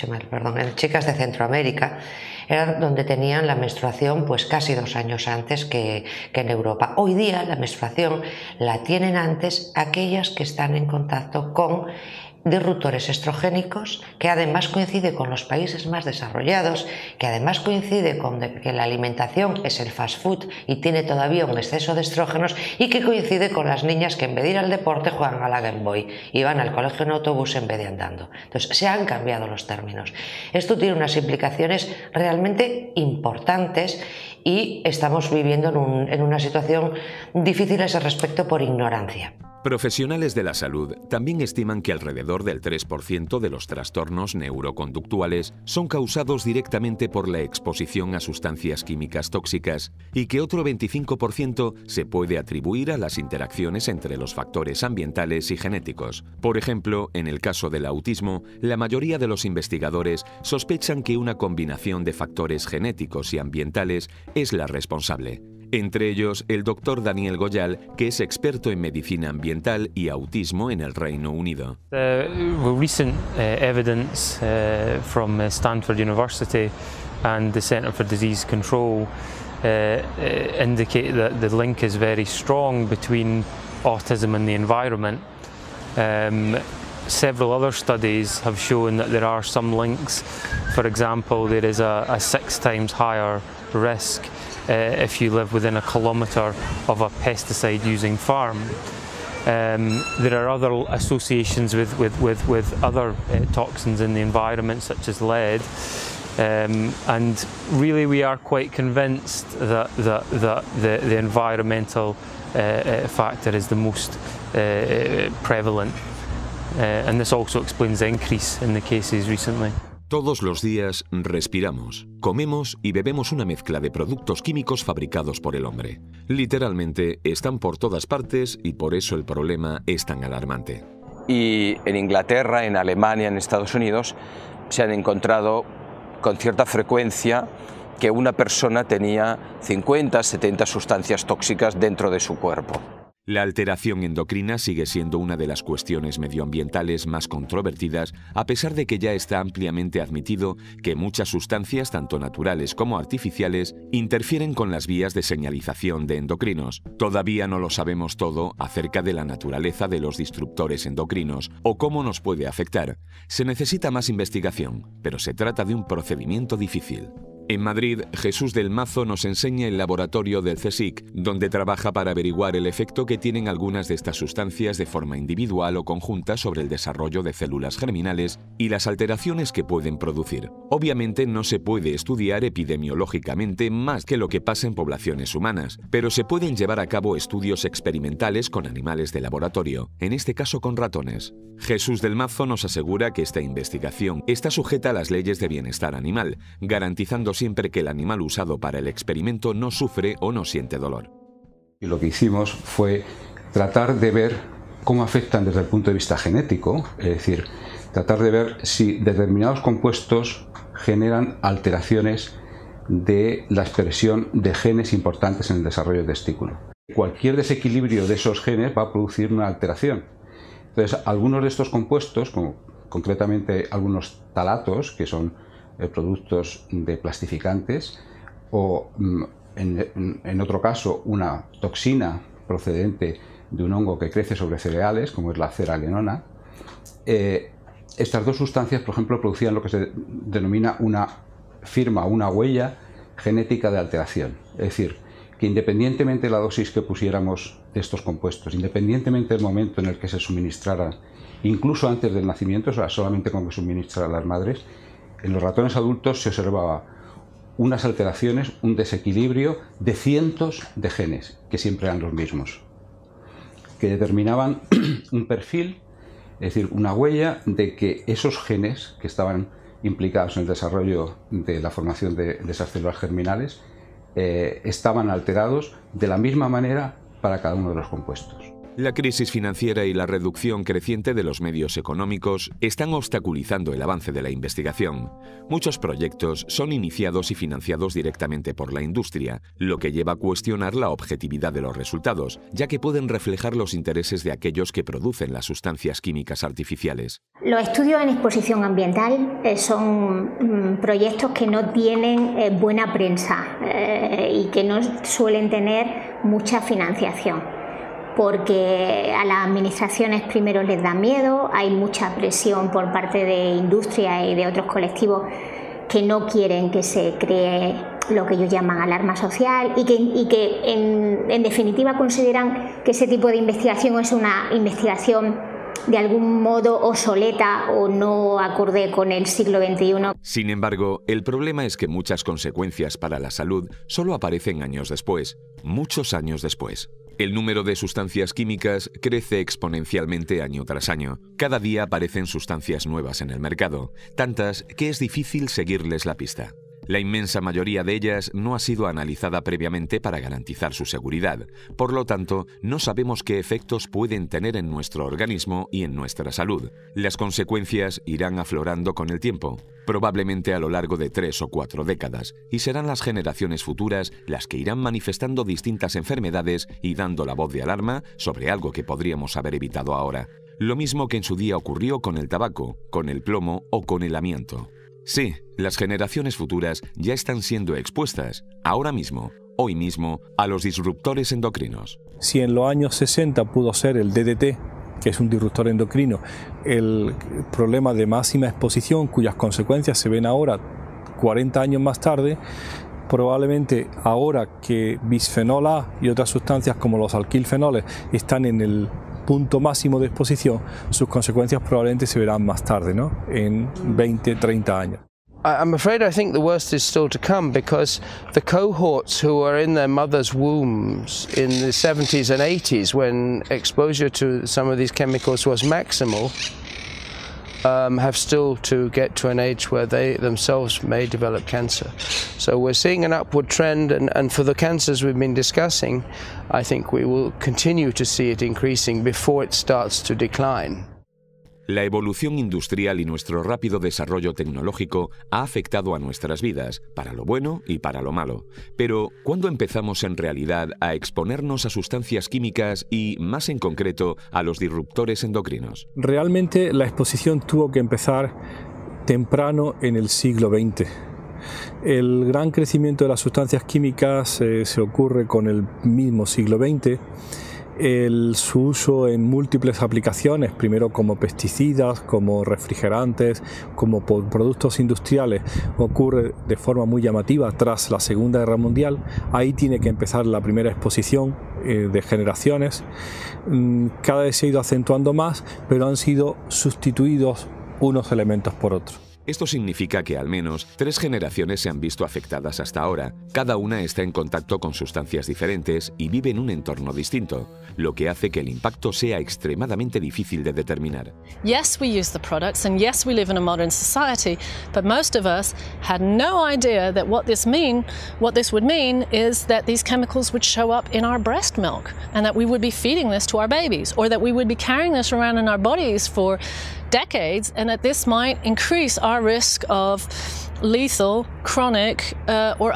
mal, perdón, en chicas de Centroamérica era donde tenían la menstruación pues casi dos años antes que, que en Europa. Hoy día la menstruación la tienen antes aquellas que están en contacto con de disruptores estrogénicos, que además coincide con los países más desarrollados, que además coincide con que la alimentación es el fast food y tiene todavía un exceso de estrógenos y que coincide con las niñas que en vez de ir al deporte juegan a la Game Boy y van al colegio en autobús en vez de andando. Entonces, se han cambiado los términos. Esto tiene unas implicaciones realmente importantes y estamos viviendo en, en una situación difícil a ese respecto por ignorancia. Profesionales de la salud también estiman que alrededor del 3% de los trastornos neuroconductuales son causados directamente por la exposición a sustancias químicas tóxicas y que otro 25% se puede atribuir a las interacciones entre los factores ambientales y genéticos. Por ejemplo, en el caso del autismo, la mayoría de los investigadores sospechan que una combinación de factores genéticos y ambientales es la responsable. Entre ellos, el doctor Daniel Goyal, que es experto en medicina ambiental y autismo en el Reino Unido. The uh, recent uh, evidence uh, from Stanford University and the Center for Disease Control indicate that the link is very strong between autism and the environment. Um, several other studies have shown that there are some links. For example, there is a, a six times higher risk uh, if you live within a kilometre of a pesticide using farm. Um, there are other associations with, with, with, with other uh, toxins in the environment, such as lead. Um, and really, we are quite convinced that, that, that the, the environmental uh, uh factor is the most uh, prevalent. Uh, and this also explains the increase in the cases recently. Todos los días respiramos, comemos y bebemos una mezcla de productos químicos fabricados por el hombre. Literalmente están por todas partes y por eso el problema es tan alarmante. Y en Inglaterra, en Alemania, en Estados Unidos se han encontrado con cierta frecuencia que una persona tenía 50, 70 sustancias tóxicas dentro de su cuerpo. La alteración endocrina sigue siendo una de las cuestiones medioambientales más controvertidas, a pesar de que ya está ampliamente admitido que muchas sustancias, tanto naturales como artificiales, interfieren con las vías de señalización de endocrinos. Todavía no lo sabemos todo acerca de la naturaleza de los disruptores endocrinos o cómo nos puede afectar. Se necesita más investigación, pero se trata de un procedimiento difícil. En Madrid, Jesús del Mazo nos enseña el laboratorio del CSIC, donde trabaja para averiguar el efecto que tienen algunas de estas sustancias de forma individual o conjunta sobre el desarrollo de células germinales y las alteraciones que pueden producir. Obviamente no se puede estudiar epidemiológicamente más que lo que pasa en poblaciones humanas, pero se pueden llevar a cabo estudios experimentales con animales de laboratorio, en este caso con ratones. Jesús del Mazo nos asegura que esta investigación está sujeta a las leyes de bienestar animal, garantizando siempre que el animal usado para el experimento no sufre o no siente dolor. Y lo que hicimos fue tratar de ver cómo afectan desde el punto de vista genético, es decir, tratar de ver si determinados compuestos generan alteraciones de la expresión de genes importantes en el desarrollo del testículo. Cualquier desequilibrio de esos genes va a producir una alteración. Entonces, algunos de estos compuestos, como concretamente algunos talatos, que son eh, productos de plastificantes o mm, en, otro caso una toxina procedente de un hongo que crece sobre cereales como es la cera Eh, estas dos sustancias, por ejemplo, producían lo que se denomina una firma, una huella genética de alteración. Es decir, que independientemente de la dosis que pusiéramos de estos compuestos, independientemente del momento en el que se suministraran, incluso antes del nacimiento, o solamente cuando que a las madres, en los ratones adultos se observaba unas alteraciones, un desequilibrio de cientos de genes, que siempre eran los mismos, que determinaban un perfil, es decir, una huella de que esos genes que estaban implicados en el desarrollo de la formación de, esas células germinales eh, estaban alterados de la misma manera para cada uno de los compuestos. La crisis financiera y la reducción creciente de los medios económicos están obstaculizando el avance de la investigación. Muchos proyectos son iniciados y financiados directamente por la industria, lo que lleva a cuestionar la objetividad de los resultados, ya que pueden reflejar los intereses de aquellos que producen las sustancias químicas artificiales. Los estudios en exposición ambiental eh, son mm, proyectos que no tienen eh, buena prensa eh, y que no suelen tener mucha financiación porque a las administraciones primero les da miedo, hay mucha presión por parte de industria y de otros colectivos que no quieren que se cree lo que ellos llaman alarma social y que, en, en, definitiva consideran que ese tipo de investigación es una investigación de algún modo obsoleta o no acorde con el siglo XXI. Sin embargo, el problema es que muchas consecuencias para la salud solo aparecen años después, muchos años después. El número de sustancias químicas crece exponencialmente año tras año. Cada día aparecen sustancias nuevas en el mercado, tantas que es difícil seguirles la pista. La inmensa mayoría de ellas no ha sido analizada previamente para garantizar su seguridad, por lo tanto, no sabemos qué efectos pueden tener en nuestro organismo y en nuestra salud. Las consecuencias irán aflorando con el tiempo, probablemente a lo largo de tres o cuatro décadas, y serán las generaciones futuras las que irán manifestando distintas enfermedades y dando la voz de alarma sobre algo que podríamos haber evitado ahora. Lo mismo que en su día ocurrió con el tabaco, con el plomo o con el amianto. Sí, las generaciones futuras ya están siendo expuestas, ahora mismo, hoy mismo, a los disruptores endocrinos. Si en los años 60 pudo ser el DDT, que es un disruptor endocrino, el problema de máxima exposición cuyas consecuencias se ven ahora 40 años más tarde, probablemente ahora que bisfenol A y otras sustancias como los alquilfenoles están en el punto máximo de exposición, sus consecuencias probablemente se verán más tarde, ¿no? En 20, 30 años. I'm afraid I think the worst is still to come because the cohorts who were in their mother's wombs in the 70s and 80s when exposure to some of these chemicals was maximal um, have still to get to an age where they themselves may develop cancer. So we're seeing an upward trend, and, and for the cancers we've been discussing, I think we will continue to see it increasing before it starts to decline. La evolución industrial y nuestro rápido desarrollo tecnológico ha afectado a nuestras vidas, para lo bueno y para lo malo. Pero, ¿cuándo empezamos en realidad a exponernos a sustancias químicas y, más en concreto, a los disruptores endocrinos? Realmente la exposición tuvo que empezar temprano en el siglo XX. El gran crecimiento de las sustancias químicas eh, se ocurre con el mismo siglo XX el, su uso en múltiples aplicaciones, primero como pesticidas, como refrigerantes, como productos industriales, ocurre de forma muy llamativa tras la Segunda Guerra Mundial. Ahí tiene que empezar la primera exposición eh, de generaciones. Mm, cada vez se ha ido acentuando más, pero han sido sustituidos unos elementos por otros. Esto significa que al menos tres generaciones se han visto afectadas hasta ahora. Cada una está en contacto con sustancias diferentes y vive en un entorno distinto, lo que hace que el impacto sea extremadamente difícil de determinar. Yes, we use the products and yes, we live in a modern society, but most of us had no idea that what this mean, what this would mean is that these chemicals would show up in our breast milk and that we would be feeding this to our babies or that we would be carrying this around in our bodies for decades, and this might increase our risk of lethal, chronic, uh, or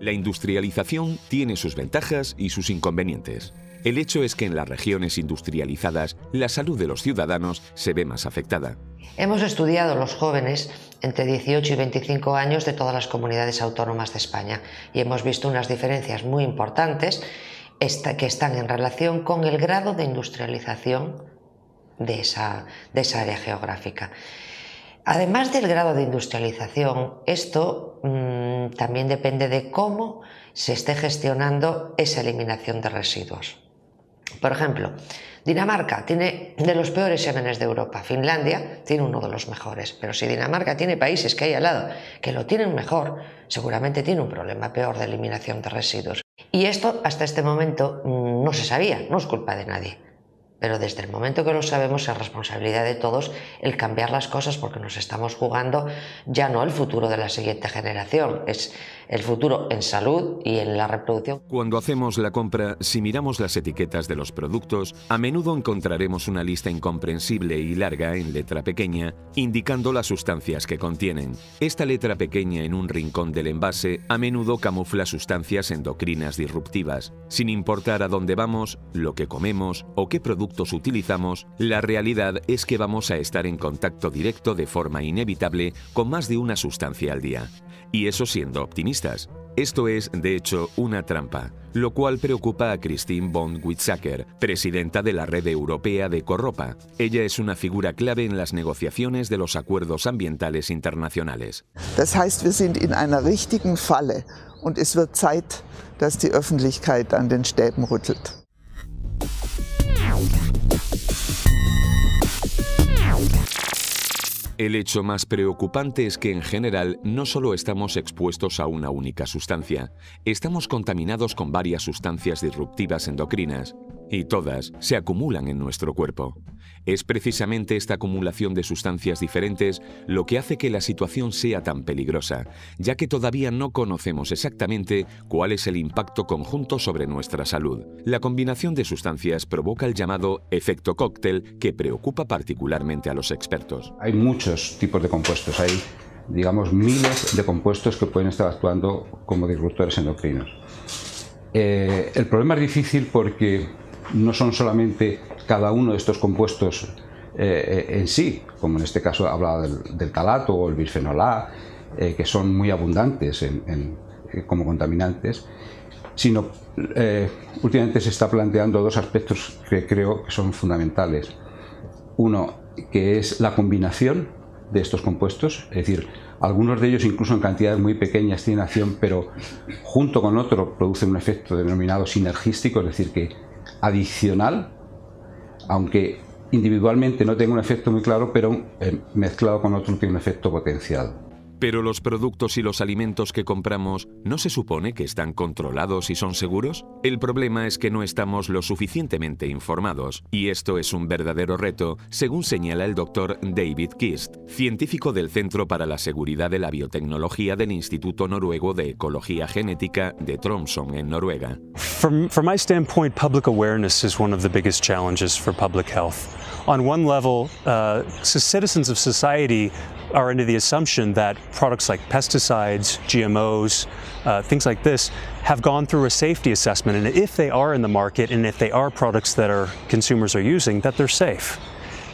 La industrialización tiene sus ventajas y sus inconvenientes. El hecho es que en las regiones industrializadas la salud de los ciudadanos se ve más afectada. Hemos estudiado los jóvenes entre 18 y 25 años de todas las comunidades autónomas de España y hemos visto unas diferencias muy importantes que están en relación con el grado de industrialización de esa, de esa área geográfica. Además del grado de industrialización, esto mm, también depende de cómo se esté gestionando esa eliminación de residuos. Por ejemplo, Dinamarca tiene de los peores semenes de Europa, Finlandia tiene uno de los mejores, pero si Dinamarca tiene países que hay al lado que lo tienen mejor, seguramente tiene un problema peor de eliminación de residuos. Y esto hasta este momento mm, no se sabía, no es culpa de nadie. Pero desde el momento que lo sabemos es responsabilidad de todos el cambiar las cosas porque nos estamos jugando ya no el futuro de la siguiente generación, es el futuro en salud y en la reproducción. Cuando hacemos la compra, si miramos las etiquetas de los productos, a menudo encontraremos una lista incomprensible y larga en letra pequeña, indicando las sustancias que contienen. Esta letra pequeña en un rincón del envase a menudo camufla sustancias endocrinas disruptivas. Sin importar a dónde vamos, lo que comemos o qué productos utilizamos, la realidad es que vamos a estar en contacto directo de forma inevitable con más de una sustancia al día. Y eso siendo optimistas. Esto es, de hecho, una trampa, lo cual preocupa a Christine von Witzacker, presidenta de la Red Europea de Corropa. Ella es una figura clave en las negociaciones de los acuerdos ambientales internacionales. Das heißt, wir sind in einer richtigen Falle und es wird Zeit, dass die Öffentlichkeit an den Stäben rüttelt. El hecho más preocupante es que en general no solo estamos expuestos a una única sustancia, estamos contaminados con varias sustancias disruptivas endocrinas, y todas se acumulan en nuestro cuerpo. Es precisamente esta acumulación de sustancias diferentes lo que hace que la situación sea tan peligrosa, ya que todavía no conocemos exactamente cuál es el impacto conjunto sobre nuestra salud. La combinación de sustancias provoca el llamado efecto cóctel que preocupa particularmente a los expertos. Hay muchos tipos de compuestos, hay digamos miles de compuestos que pueden estar actuando como disruptores endocrinos. Eh, el problema es difícil porque no son solamente cada uno de estos compuestos eh, eh, en sí, como en este caso hablaba del, del talato o el bisfenol A, eh, que son muy abundantes como contaminantes, sino últimamente se está planteando dos aspectos que creo que son fundamentales. Uno, que es la combinación de estos compuestos, es decir, algunos de ellos incluso en cantidades muy pequeñas tienen acción, pero junto con otro producen un efecto denominado sinergístico, es decir, que adicional aunque individualmente no tenga un efecto muy claro, pero eh, mezclado con otro tiene un efecto potencial. Pero los productos y los alimentos que compramos, ¿no se supone que están controlados y son seguros? El problema es que no estamos lo suficientemente informados, y esto es un verdadero reto, según señala el doctor David Kist, científico del Centro para la Seguridad de la Biotecnología del Instituto Noruego de Ecología Genética de Tromsø, en Noruega. level, citizens of society are under the assumption that products like pesticides, GMOs, uh, things like this have gone through a safety assessment. And if they are in the market and if they are products that our consumers are using, that they're safe.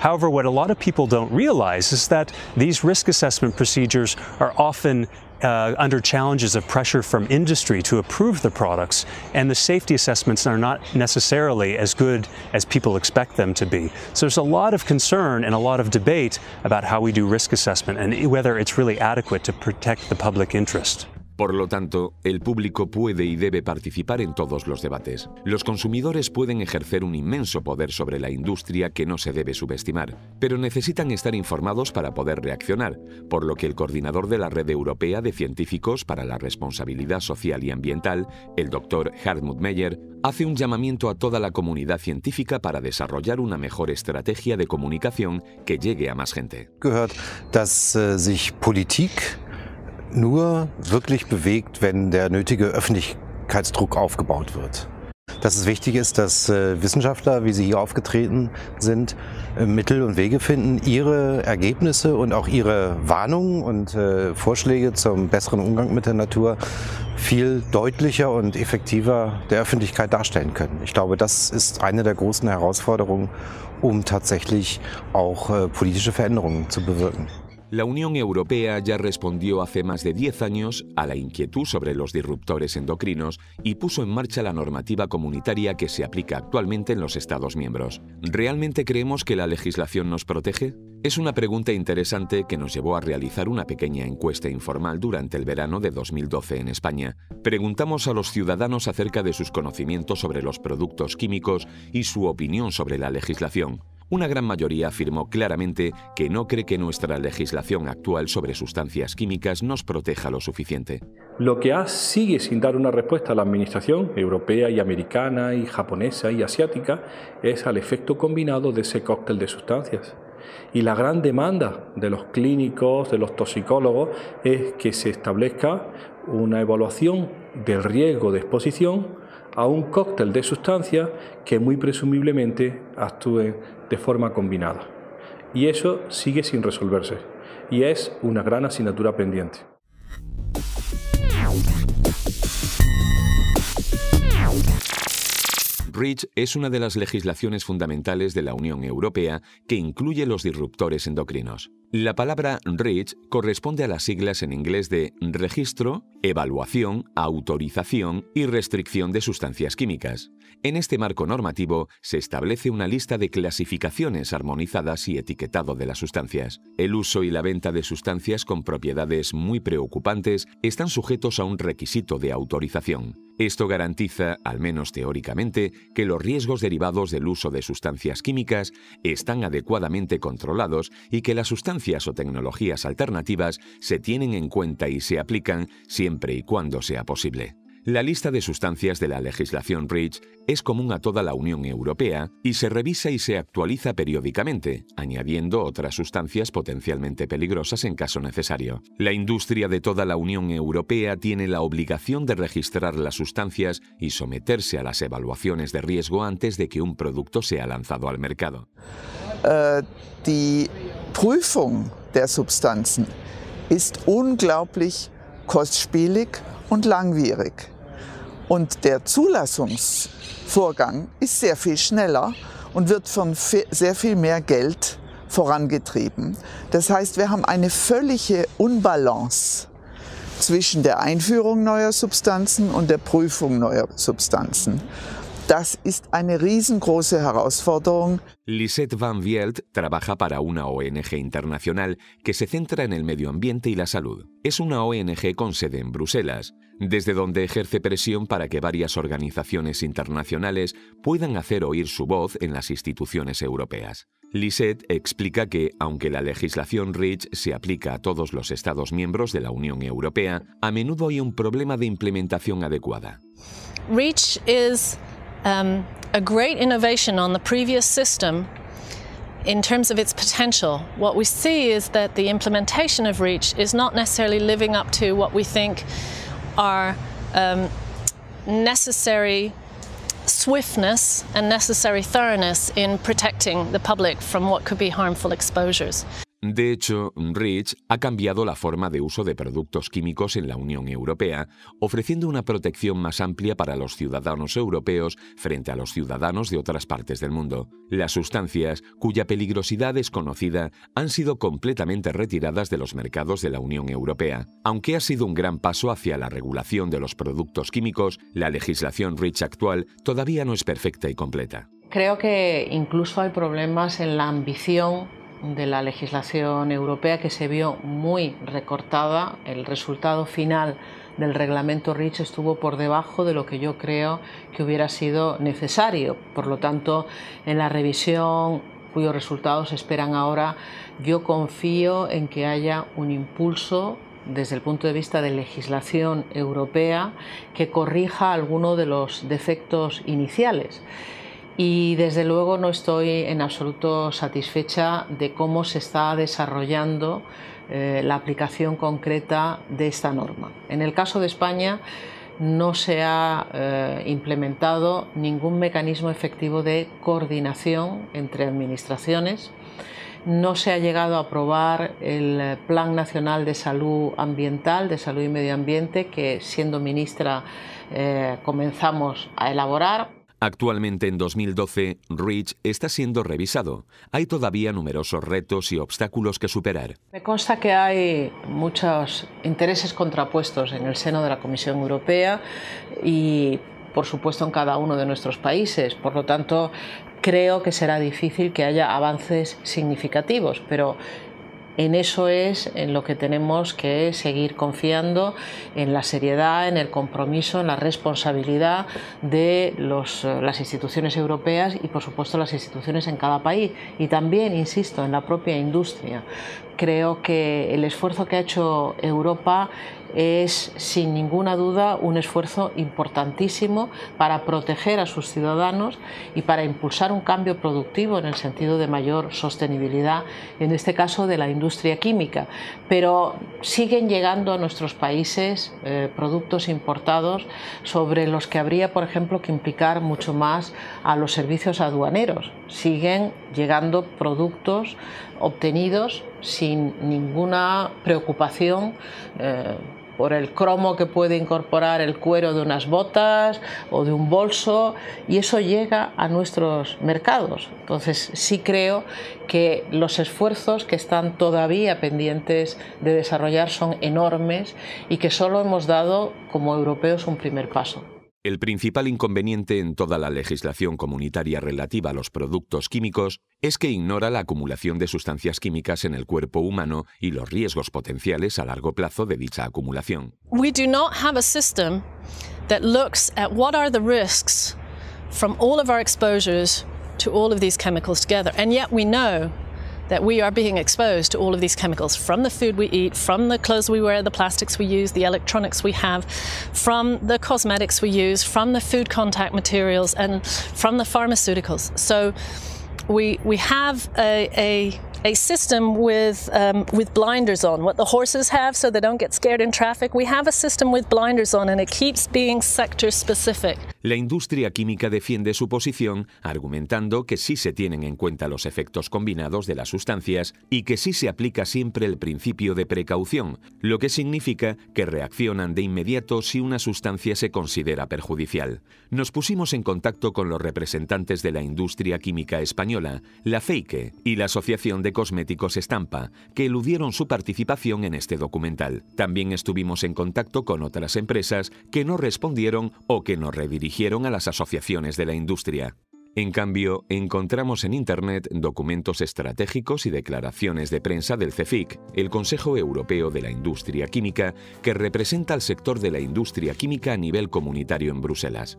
However, what a lot of people don't realize is that these risk assessment procedures are often uh, under challenges of pressure from industry to approve the products, and the safety assessments are not necessarily as good as people expect them to be. So there's a lot of concern and a lot of debate about how we do risk assessment and whether it's really adequate to protect the public interest. Por lo tanto, el público puede y debe participar en todos los debates. Los consumidores pueden ejercer un inmenso poder sobre la industria que no se debe subestimar, pero necesitan estar informados para poder reaccionar, por lo que el coordinador de la Red Europea de Científicos para la Responsabilidad Social y Ambiental, el doctor Hartmut Meyer, hace un llamamiento a toda la comunidad científica para desarrollar una mejor estrategia de comunicación que llegue a más gente. Äh, nur wirklich bewegt, wenn der nötige Öffentlichkeitsdruck aufgebaut wird. Dass es wichtig ist, dass äh, Wissenschaftler, wie sie hier aufgetreten sind, äh, Mittel und Wege finden, ihre Ergebnisse und auch ihre Warnungen und äh, Vorschläge zum besseren Umgang mit der Natur viel deutlicher und effektiver der Öffentlichkeit darstellen können. Ich glaube, das ist eine der großen Herausforderungen, um tatsächlich auch politische Veränderungen zu bewirken. la Unión Europea ya respondió hace más de 10 años a la inquietud sobre los disruptores endocrinos y puso en marcha la normativa comunitaria que se aplica actualmente en los Estados miembros. ¿Realmente creemos que la legislación nos protege? Es una pregunta interesante que nos llevó a realizar una pequeña encuesta informal durante el verano de 2012 en España. Preguntamos a los ciudadanos acerca de sus conocimientos sobre los productos químicos y su opinión sobre la legislación una gran mayoría afirmó claramente que no cree que nuestra legislación actual sobre sustancias químicas nos proteja lo suficiente. Lo que sigue sin dar una respuesta a la Administración europea y americana y japonesa y asiática es al efecto combinado de ese cóctel de sustancias. Y la gran demanda de los clínicos, de los toxicólogos, es que se establezca una evaluación del riesgo de exposición a un cóctel de sustancias que muy presumiblemente actúen de forma combinada. Y eso sigue sin resolverse y es una gran asignatura pendiente. REACH es una de las legislaciones fundamentales de la Unión Europea que incluye los disruptores endocrinos. La palabra REACH corresponde a las siglas en inglés de registro, evaluación, autorización y restricción de sustancias químicas. En este marco normativo se establece una lista de clasificaciones armonizadas y etiquetado de las sustancias. El uso y la venta de sustancias con propiedades muy preocupantes están sujetos a un requisito de autorización. Esto garantiza, al menos teóricamente, que los riesgos derivados del uso de sustancias químicas están adecuadamente controlados y que la sustancia o tecnologías alternativas se tienen en cuenta y se aplican siempre y cuando sea posible. La lista de sustancias de la legislación REACH es común a toda la Unión Europea y se revisa y se actualiza periódicamente, añadiendo otras sustancias potencialmente peligrosas en caso necesario. La industria de toda la Unión Europea tiene la obligación de registrar las sustancias y someterse a las evaluaciones de riesgo antes de que un producto sea lanzado al mercado. Äh, die Prüfung der Substanzen ist unglaublich kostspielig und langwierig. Und der Zulassungsvorgang ist sehr viel schneller und wird von sehr viel mehr Geld vorangetrieben. Das heißt, wir haben eine völlige Unbalance zwischen der Einführung neuer Substanzen und der Prüfung neuer Substanzen. Das ist eine riesengroße Lisette Van Vielt trabaja para una ONG internacional que se centra en el medio ambiente y la salud. Es una ONG con sede en Bruselas, desde donde ejerce presión para que varias organizaciones internacionales puedan hacer oír su voz en las instituciones europeas. Lisette explica que, aunque la legislación REACH se aplica a todos los Estados miembros de la Unión Europea, a menudo hay un problema de implementación adecuada. REACH is um, a great innovation on the previous system in terms of its potential. What we see is that the implementation of REACH is not necessarily living up to what we think are um, necessary swiftness and necessary thoroughness in protecting the public from what could be harmful exposures. De hecho, REACH ha cambiado la forma de uso de productos químicos en la Unión Europea, ofreciendo una protección más amplia para los ciudadanos europeos frente a los ciudadanos de otras partes del mundo. Las sustancias, cuya peligrosidad es conocida, han sido completamente retiradas de los mercados de la Unión Europea. Aunque ha sido un gran paso hacia la regulación de los productos químicos, la legislación REACH actual todavía no es perfecta y completa. Creo que incluso hay problemas en la ambición de la legislación europea que se vio muy recortada. El resultado final del reglamento REACH estuvo por debajo de lo que yo creo que hubiera sido necesario. Por lo tanto, en la revisión cuyos resultados esperan ahora, yo confío en que haya un impulso desde el punto de vista de legislación europea que corrija alguno de los defectos iniciales y desde luego no estoy en absoluto satisfecha de cómo se está desarrollando eh, la aplicación concreta de esta norma. En el caso de España no se ha eh, implementado ningún mecanismo efectivo de coordinación entre administraciones, no se ha llegado a aprobar el Plan Nacional de Salud Ambiental, de Salud y Medio Ambiente, que siendo ministra eh, comenzamos a elaborar, Actualmente en 2012, REACH está siendo revisado. Hay todavía numerosos retos y obstáculos que superar. Me consta que hay muchos intereses contrapuestos en el seno de la Comisión Europea y, por supuesto, en cada uno de nuestros países. Por lo tanto, creo que será difícil que haya avances significativos, pero en eso es en lo que tenemos que seguir confiando, en la seriedad, en el compromiso, en la responsabilidad de eh, las instituciones europeas y, por supuesto, las instituciones en cada país y también, insisto, en la propia industria. Creo que el esfuerzo que ha hecho Europa es sin ninguna duda un esfuerzo importantísimo para proteger a sus ciudadanos y para impulsar un cambio productivo en el sentido de mayor sostenibilidad, en este caso de la industria química. Pero siguen llegando a nuestros países eh, productos importados sobre los que habría, por ejemplo, que implicar mucho más a los servicios aduaneros. Siguen llegando productos obtenidos sin ninguna preocupación eh, por el cromo que puede incorporar el cuero de unas botas o de un bolso y eso llega a nuestros mercados. Entonces sí creo que los esfuerzos que están todavía pendientes de desarrollar son enormes y que solo hemos dado como europeos un primer paso. El principal inconveniente en toda la legislación comunitaria relativa a los productos químicos es que ignora la acumulación de sustancias químicas en el cuerpo humano y los riesgos potenciales a largo plazo de dicha acumulación. We do not have a system that looks at what are the risks from all of our exposures to all of these chemicals together, and yet we know that we are being exposed to all of these chemicals from the food we eat, from the clothes we wear, the plastics we use, the electronics we have, from the cosmetics we use, from the food contact materials, and from the pharmaceuticals. So we, we have a, a blinders sector La industria química defiende su posición argumentando que sí se tienen en cuenta los efectos combinados de las sustancias y que sí se aplica siempre el principio de precaución, lo que significa que reaccionan de inmediato si una sustancia se considera perjudicial. Nos pusimos en contacto con los representantes de la industria química española, la FEICE y la Asociación de cosméticos Estampa, que eludieron su participación en este documental. También estuvimos en contacto con otras empresas que no respondieron o que nos redirigieron a las asociaciones de la industria. En cambio, encontramos en Internet documentos estratégicos y declaraciones de prensa del CEFIC, el Consejo Europeo de la Industria Química, que representa al sector de la industria química a nivel comunitario en Bruselas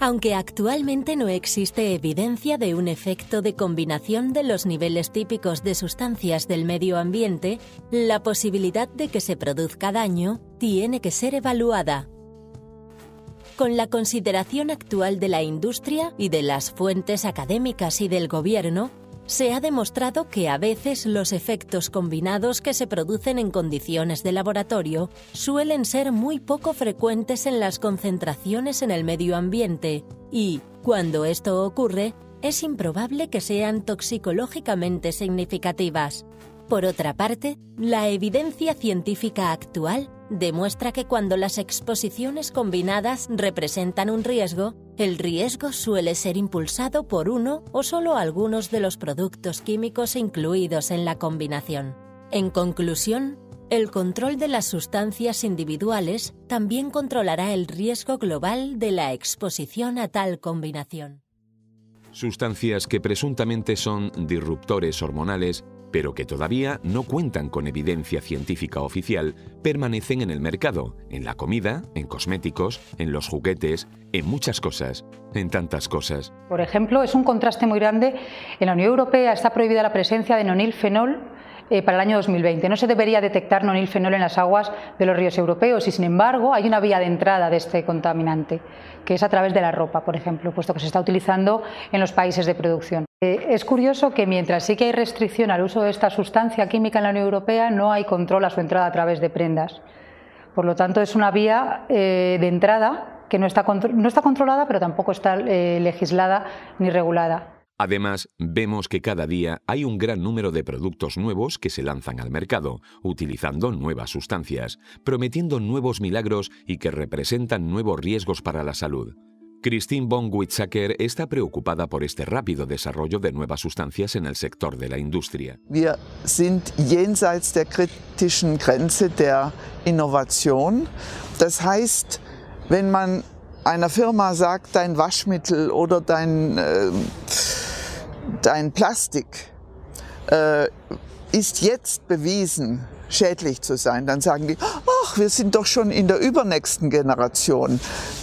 aunque actualmente no existe evidencia de un efecto de combinación de los niveles típicos de sustancias del medio ambiente, la posibilidad de que se produzca daño tiene que ser evaluada. Con la consideración actual de la industria y de las fuentes académicas y del gobierno, se ha demostrado que a veces los efectos combinados que se producen en condiciones de laboratorio suelen ser muy poco frecuentes en las concentraciones en el medio ambiente y, cuando esto ocurre, es improbable que sean toxicológicamente significativas. Por otra parte, la evidencia científica actual demuestra que cuando las exposiciones combinadas representan un riesgo, el riesgo suele ser impulsado por uno o solo algunos de los productos químicos incluidos en la combinación. En conclusión, el control de las sustancias individuales también controlará el riesgo global de la exposición a tal combinación. Sustancias que presuntamente son disruptores hormonales pero que todavía no cuentan con evidencia científica oficial, permanecen en el mercado, en la comida, en cosméticos, en los juguetes, en muchas cosas, en tantas cosas. Por ejemplo, es un contraste muy grande. En la Unión Europea está prohibida la presencia de nonilfenol eh, para el año 2020. No se debería detectar nonilfenol en las aguas de los ríos europeos y, sin embargo, hay una vía de entrada de este contaminante, que es a través de la ropa, por ejemplo, puesto que se está utilizando en los países de producción. Eh, es curioso que mientras sí que hay restricción al uso de esta sustancia química en la Unión Europea, no hay control a su entrada a través de prendas. Por lo tanto, es una vía eh, de entrada que no está, controlada, pero tampoco está eh, legislada ni regulada. Además, vemos que cada día hay un gran número de productos nuevos que se lanzan al mercado, utilizando nuevas sustancias, prometiendo nuevos milagros y que representan nuevos riesgos para la salud. Christine von Witzacker está preocupada por este rápido desarrollo de nuevas sustancias en el sector de la industria. Wir sind jenseits der kritischen Grenze der Innovation. Das heißt, wenn man einer Firma sagt, dein Waschmittel oder dein, äh, dein Plastik äh, ist jetzt bewiesen schädlich zu sein, dann sagen die, doch, wir sind doch schon in der übernächsten Generation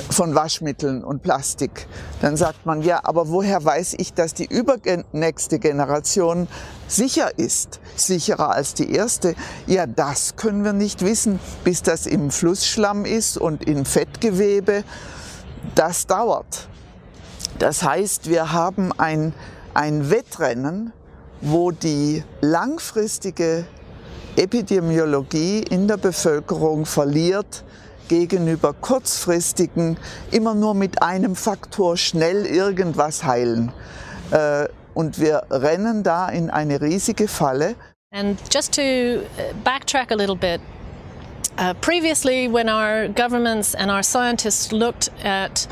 von Waschmitteln und Plastik. Dann sagt man, ja, aber woher weiß ich, dass die übernächste Generation sicher ist, sicherer als die erste? Ja, das können wir nicht wissen, bis das im Flussschlamm ist und im Fettgewebe. Das dauert. Das heißt, wir haben ein, ein Wettrennen, wo die langfristige Epidemiologie in der Bevölkerung verliert gegenüber kurzfristigen, immer nur mit einem Faktor schnell irgendwas heilen. Äh, und wir rennen da in eine riesige Falle. And just to uh, backtrack a little bit, uh, previously when our governments and our scientists looked at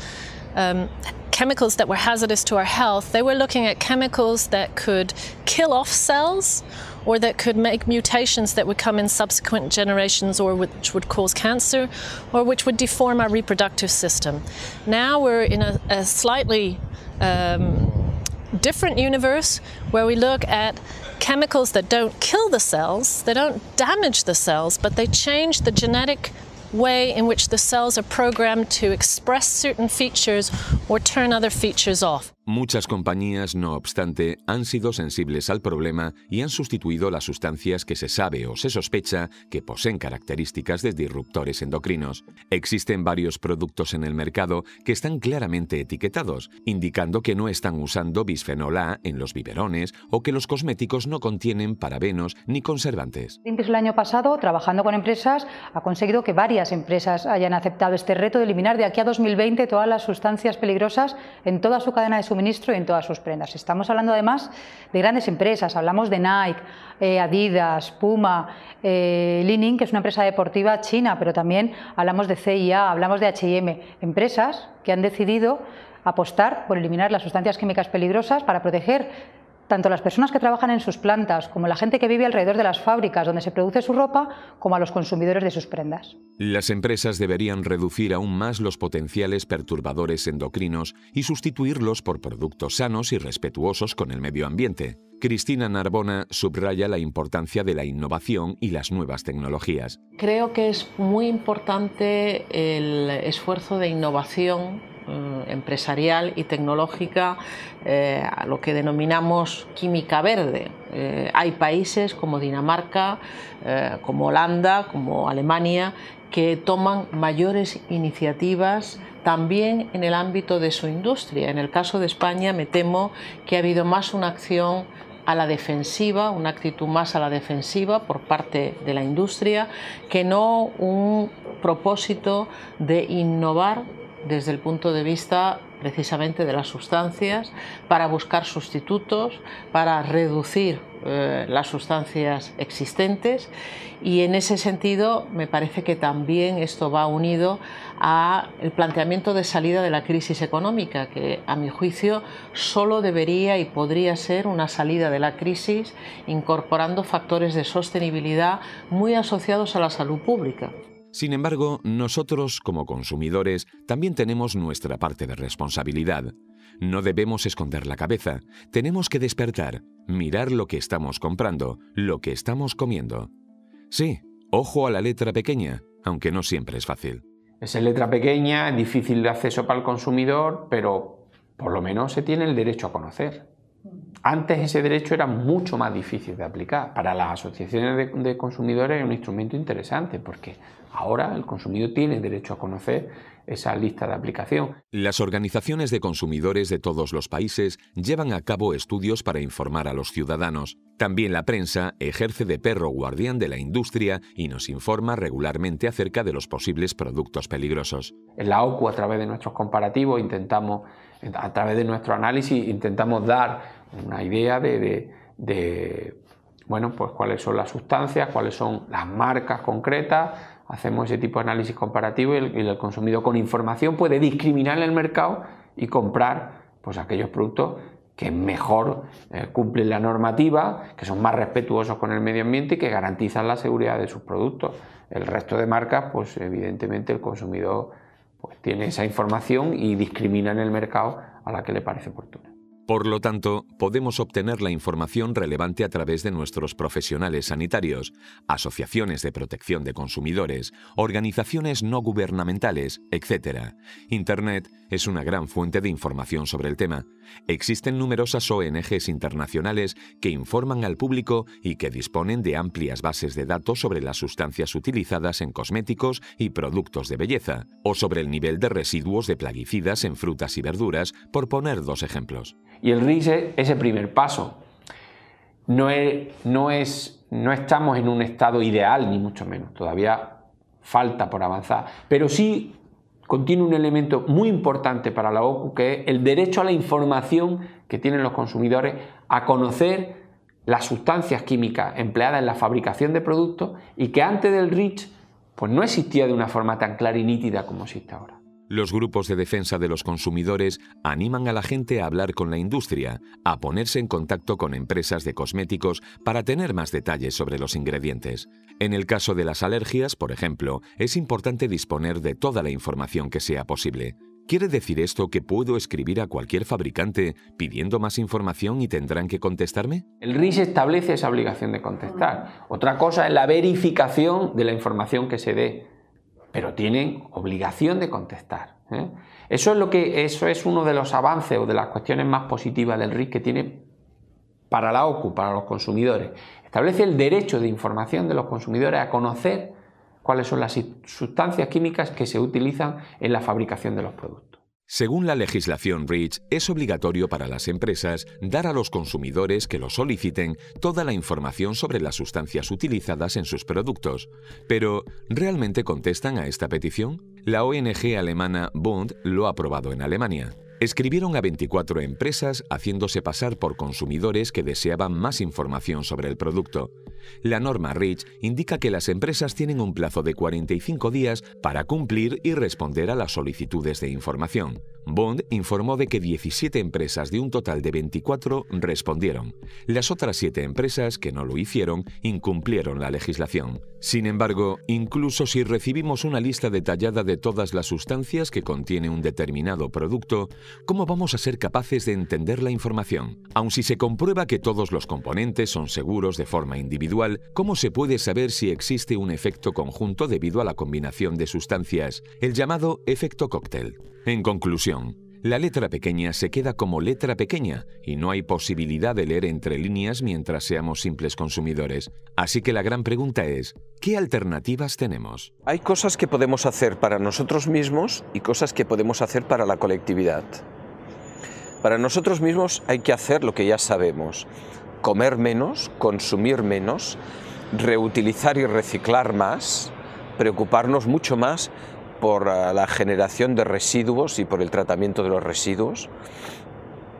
um, chemicals that were hazardous to our health, they were looking at chemicals that could kill off cells or that could make mutations that would come in subsequent generations or which would cause cancer or which would deform our reproductive system. Now we're in a, a slightly um, different universe where we look at chemicals that don't kill the cells, they don't damage the cells, but they change the genetic way in which the cells are programmed to express certain features or turn other features off. Muchas compañías, no obstante, han sido sensibles al problema y han sustituido las sustancias que se sabe o se sospecha que poseen características de disruptores endocrinos. Existen varios productos en el mercado que están claramente etiquetados, indicando que no están usando bisfenol A en los biberones o que los cosméticos no contienen parabenos ni conservantes. el año pasado, trabajando con empresas, ha conseguido que varias empresas hayan aceptado este reto de eliminar de aquí a 2020 todas las sustancias peligrosas en toda su cadena de suministro y en todas sus prendas. Estamos hablando además de grandes empresas, hablamos de Nike, eh, Adidas, Puma, eh, que es una empresa deportiva china, pero también hablamos de CIA, hablamos de HM, empresas que han decidido apostar por eliminar las sustancias químicas peligrosas para proteger tanto las personas que trabajan en sus plantas como la gente que vive alrededor de las fábricas donde se produce su ropa, como a los consumidores de sus prendas. Las empresas deberían reducir aún más los potenciales perturbadores endocrinos y sustituirlos por productos sanos y respetuosos con el medio ambiente. Cristina Narbona subraya la importancia de la innovación y las nuevas tecnologías. Creo que es muy importante el esfuerzo de innovación Mm, empresarial y tecnológica eh, a lo que denominamos química verde. Eh, hay países como Dinamarca, eh, como Holanda, como Alemania, que toman mayores iniciativas también en el ámbito de su industria. En el caso de España me temo que ha habido más una acción a la defensiva, una actitud más a la defensiva por parte de la industria, que no un propósito de innovar desde el punto de vista precisamente de las sustancias, para buscar sustitutos, para reducir eh, las sustancias existentes y en ese sentido me parece que también esto va unido a el planteamiento de salida de la crisis económica que a mi juicio solo debería y podría ser una salida de la crisis incorporando factores de sostenibilidad muy asociados a la salud pública. Sin embargo, nosotros como consumidores también tenemos nuestra parte de responsabilidad. No debemos esconder la cabeza, tenemos que despertar, mirar lo que estamos comprando, lo que estamos comiendo. Sí, ojo a la letra pequeña, aunque no siempre es fácil. Es letra pequeña, difícil de acceso para el consumidor, pero por lo menos se tiene el derecho a conocer. Antes ese derecho era mucho más difícil de aplicar. Para las asociaciones de, consumidores es un instrumento interesante porque ahora el consumidor tiene derecho a conocer esa lista de aplicación. Las organizaciones de consumidores de todos los países llevan a cabo estudios para informar a los ciudadanos. También la prensa ejerce de perro guardián de la industria y nos informa regularmente acerca de los posibles productos peligrosos. En la OCU, a través de nuestros comparativos, intentamos, a través de nuestro análisis, intentamos dar una idea de, bueno, pues cuáles son las sustancias, cuáles son las marcas concretas, hacemos ese tipo de análisis comparativo y el, consumidor con información puede discriminar en el mercado y comprar pues aquellos productos que mejor eh, cumplen la normativa, que son más respetuosos con el medio ambiente y que garantizan la seguridad de sus productos. El resto de marcas, pues evidentemente el consumidor pues, tiene esa información y discrimina en el mercado a la que le parece oportuno por lo tanto, podemos obtener la información relevante a través de nuestros profesionales sanitarios, asociaciones de protección de consumidores, organizaciones no gubernamentales, etc. Internet es una gran fuente de información sobre el tema. Existen numerosas ONGs internacionales que informan al público y que disponen de amplias bases de datos sobre las sustancias utilizadas en cosméticos y productos de belleza, o sobre el nivel de residuos de plaguicidas en frutas y verduras, por poner dos ejemplos. Y el RIS es ese primer paso. No, no, estamos en un estado ideal, ni mucho menos. Todavía falta por avanzar. Pero sí contiene un elemento muy importante para la OCU, que es el derecho a la información que tienen los consumidores a conocer las sustancias químicas empleadas en la fabricación de productos y que antes del REACH pues no existía de una forma tan clara y nítida como existe ahora. Los grupos de defensa de los consumidores animan a la gente a hablar con la industria, a ponerse en contacto con empresas de cosméticos para tener más detalles sobre los ingredientes. En el caso de las alergias, por ejemplo, es importante disponer de toda la información que sea posible. ¿Quiere decir esto que puedo escribir a cualquier fabricante pidiendo más información y tendrán que contestarme? El RIS establece esa obligación de contestar. Otra cosa es la verificación de la información que se dé pero tienen obligación de contestar. ¿eh? Eso, es lo que, eso es uno de los avances o de las cuestiones más positivas del RIC que tiene para la OCU, para los consumidores. Establece el derecho de información de los consumidores a conocer cuáles son las sustancias químicas que se utilizan en la fabricación de los productos. Según la legislación REACH, es obligatorio para las empresas dar a los consumidores que lo soliciten toda la información sobre las sustancias utilizadas en sus productos. Pero, ¿realmente contestan a esta petición? La ONG alemana Bund lo ha aprobado en Alemania. Escribieron a 24 empresas haciéndose pasar por consumidores que deseaban más información sobre el producto. La norma REACH indica que las empresas tienen un plazo de 45 días para cumplir y responder a las solicitudes de información. Bond informó de que 17 empresas de un total de 24 respondieron. Las otras 7 empresas que no lo hicieron incumplieron la legislación. Sin embargo, incluso si recibimos una lista detallada de todas las sustancias que contiene un determinado producto, ¿cómo vamos a ser capaces de entender la información? Aun si se comprueba que todos los componentes son seguros de forma individual, ¿cómo se puede saber si existe un efecto conjunto debido a la combinación de sustancias, el llamado efecto cóctel? En conclusión, la letra pequeña se queda como letra pequeña y no hay posibilidad de leer entre líneas mientras seamos simples consumidores. Así que la gran pregunta es, ¿qué alternativas tenemos? Hay cosas que podemos hacer para nosotros mismos y cosas que podemos hacer para la colectividad. Para nosotros mismos hay que hacer lo que ya sabemos, comer menos, consumir menos, reutilizar y reciclar más, preocuparnos mucho más por la generación de residuos y por el tratamiento de los residuos,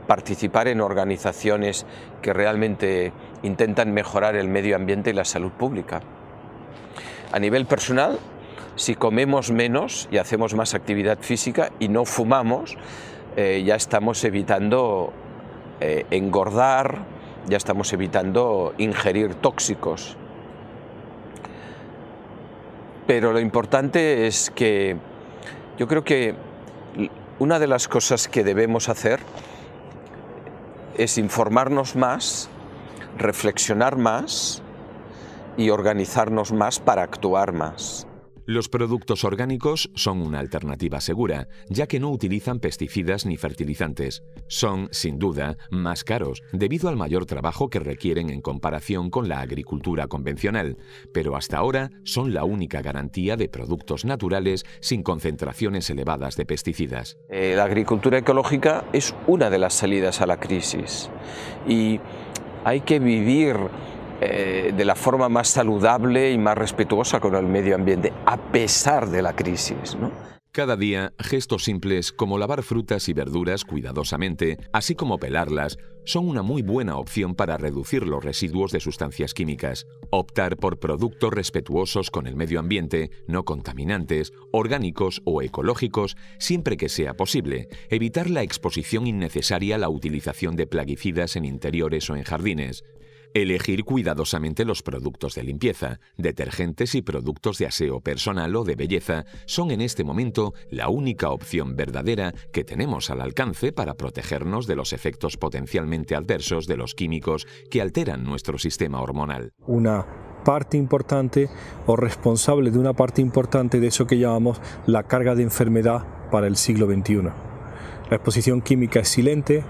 participar en organizaciones que realmente intentan mejorar el medio ambiente y la salud pública. A nivel personal, si comemos menos y hacemos más actividad física y no fumamos, eh, ya estamos evitando eh, engordar, ya estamos evitando ingerir tóxicos. Pero lo importante es que yo creo que una de las cosas que debemos hacer es informarnos más, reflexionar más y organizarnos más para actuar más. Los productos orgánicos son una alternativa segura, ya que no utilizan pesticidas ni fertilizantes. Son, sin duda, más caros debido al mayor trabajo que requieren en comparación con la agricultura convencional, pero hasta ahora son la única garantía de productos naturales sin concentraciones elevadas de pesticidas. Eh, la agricultura ecológica es una de las salidas a la crisis y hay que vivir eh, de la forma más saludable y más respetuosa con el medio ambiente, a pesar de la crisis. Cada día, gestos simples como lavar frutas y verduras cuidadosamente, así como pelarlas, son una muy buena opción para reducir los residuos de sustancias químicas. Optar por productos respetuosos con el medio ambiente, no contaminantes, orgánicos o ecológicos, siempre que sea posible. Evitar la exposición innecesaria a la utilización de plaguicidas en interiores o en jardines. Elegir cuidadosamente los productos de limpieza, detergentes y productos de aseo personal o de belleza son en este momento la única opción verdadera que tenemos al alcance para protegernos de los efectos potencialmente adversos de los químicos que alteran nuestro sistema hormonal. Una parte importante o responsable de una parte importante de eso que llamamos la carga de enfermedad para el siglo XXI. La exposición química es silente,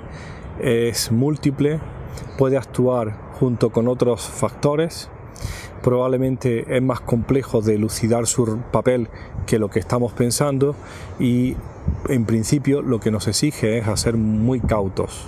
es múltiple, puede actuar junto con otros factores. Probablemente es más complejo de elucidar su papel que lo que estamos pensando y en principio lo que nos exige es hacer muy cautos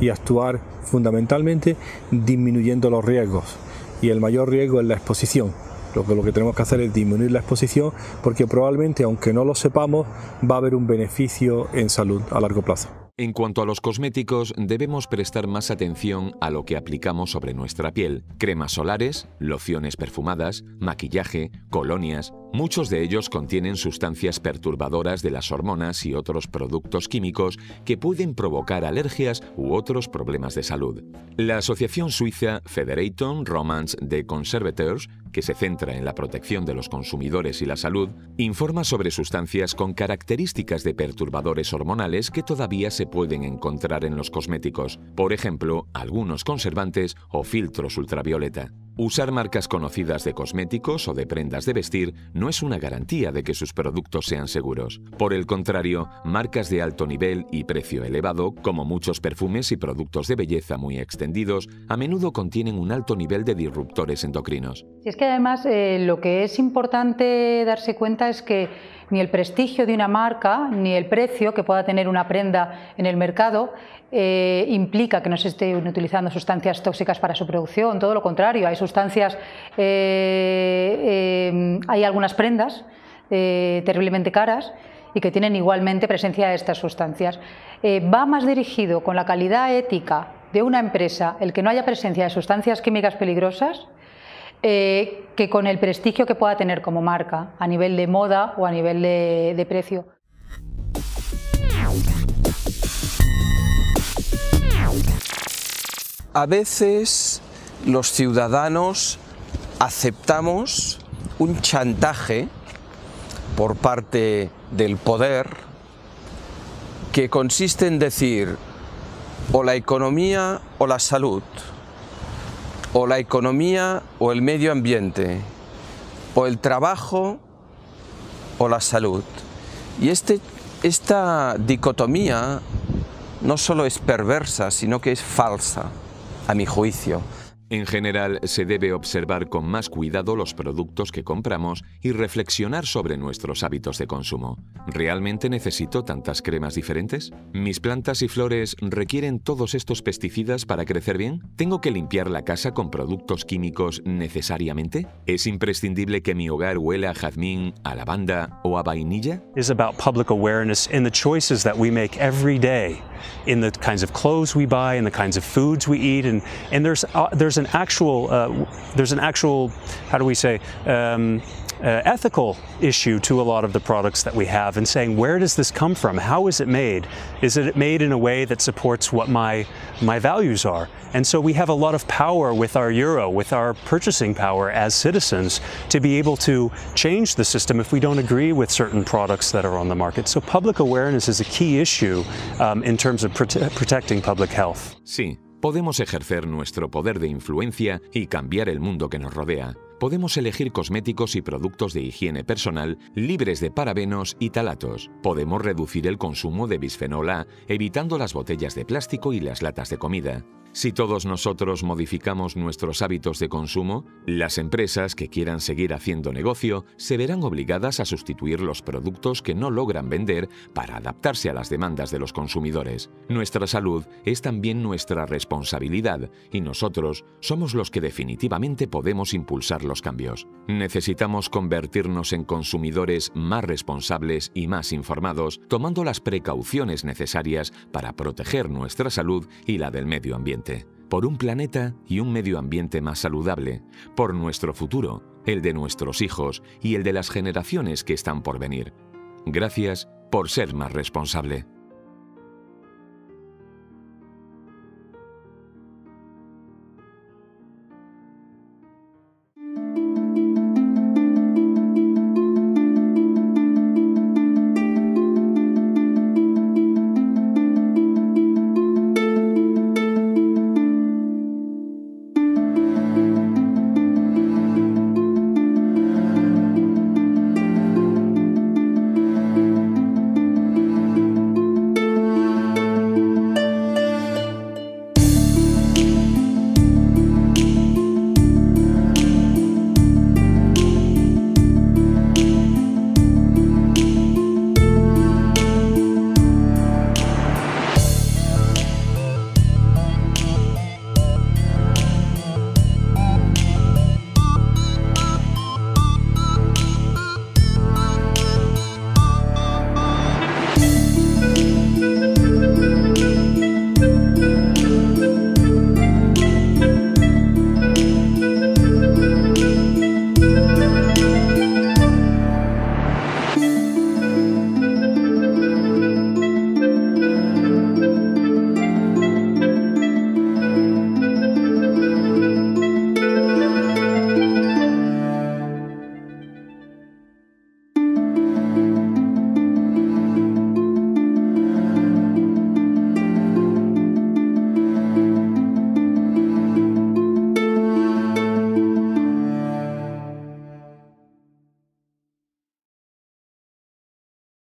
y actuar fundamentalmente disminuyendo los riesgos. Y el mayor riesgo es la exposición. lo que tenemos que hacer es disminuir la exposición porque probablemente, aunque no lo sepamos, va a haber un beneficio en salud a largo plazo. En cuanto a los cosméticos, debemos prestar más atención a lo que aplicamos sobre nuestra piel. Cremas solares, lociones perfumadas, maquillaje, colonias, Muchos de ellos contienen sustancias perturbadoras de las hormonas y otros productos químicos que pueden provocar alergias u otros problemas de salud. La asociación suiza Federation Romance de Conservators, que se centra en la protección de los consumidores y la salud, informa sobre sustancias con características de perturbadores hormonales que todavía se pueden encontrar en los cosméticos, por ejemplo, algunos conservantes o filtros ultravioleta. Usar marcas conocidas de cosméticos o de prendas de vestir no es una garantía de que sus productos sean seguros. Por el contrario, marcas de alto nivel y precio elevado, como muchos perfumes y productos de belleza muy extendidos, a menudo contienen un alto nivel de disruptores endocrinos. Si es que además eh, lo que es importante darse cuenta es que ni el prestigio de una marca, ni el precio que pueda tener una prenda en el mercado eh, implica que no se estén utilizando sustancias tóxicas para su producción, todo lo contrario, hay sustancias, eh, eh, hay algunas prendas terriblemente caras y que tienen igualmente presencia de estas sustancias. va más dirigido con la calidad ética de una empresa el que no haya presencia de sustancias químicas peligrosas eh, que con el prestigio que pueda tener como marca a nivel de moda o a nivel de precio. A veces los ciudadanos aceptamos un chantaje por parte del poder que consiste en decir o la economía o la salud o la economía o el medio ambiente, o el trabajo o la salud. Y este, esta dicotomía no solo es perversa, sino que es falsa, a mi juicio. En general, se debe observar con más cuidado los productos que compramos y reflexionar sobre nuestros hábitos de consumo. ¿Realmente necesito tantas cremas diferentes? ¿Mis plantas y flores requieren todos estos pesticidas para crecer bien? ¿Tengo que limpiar la casa con productos químicos necesariamente? ¿Es imprescindible que mi hogar huela a jazmín, a lavanda o a vainilla? Es public choices make there's an actual, uh, there's an actual, how do we say, um, uh, ethical issue to a lot of the products that we have and saying where does this come from how is it made is it made in a way that supports what my my values are and so we have a lot of power with our euro with our purchasing power as citizens to be able to change the system if we don't agree with certain products that are on the market so public awareness is a key issue um, in terms of prote protecting public health Si. Podemos ejercer nuestro poder de influencia y cambiar el mundo que nos rodea. Podemos elegir cosméticos y productos de higiene personal libres de parabenos y talatos. Podemos reducir el consumo de bisfenol evitando las botellas de plástico y las latas de comida. Si todos nosotros modificamos nuestros hábitos de consumo, las empresas que quieran seguir haciendo negocio se verán obligadas a sustituir los productos que no logran vender para adaptarse a las demandas de los consumidores. Nuestra salud es también nuestra responsabilidad y nosotros somos los que definitivamente podemos impulsar los cambios. Necesitamos convertirnos en consumidores más responsables y más informados, tomando las precauciones necesarias para proteger nuestra salud y la del medio ambiente por un planeta y un medio ambiente más saludable, por nuestro futuro, el de nuestros hijos y el de las generaciones que están por venir. Gracias por ser más responsable.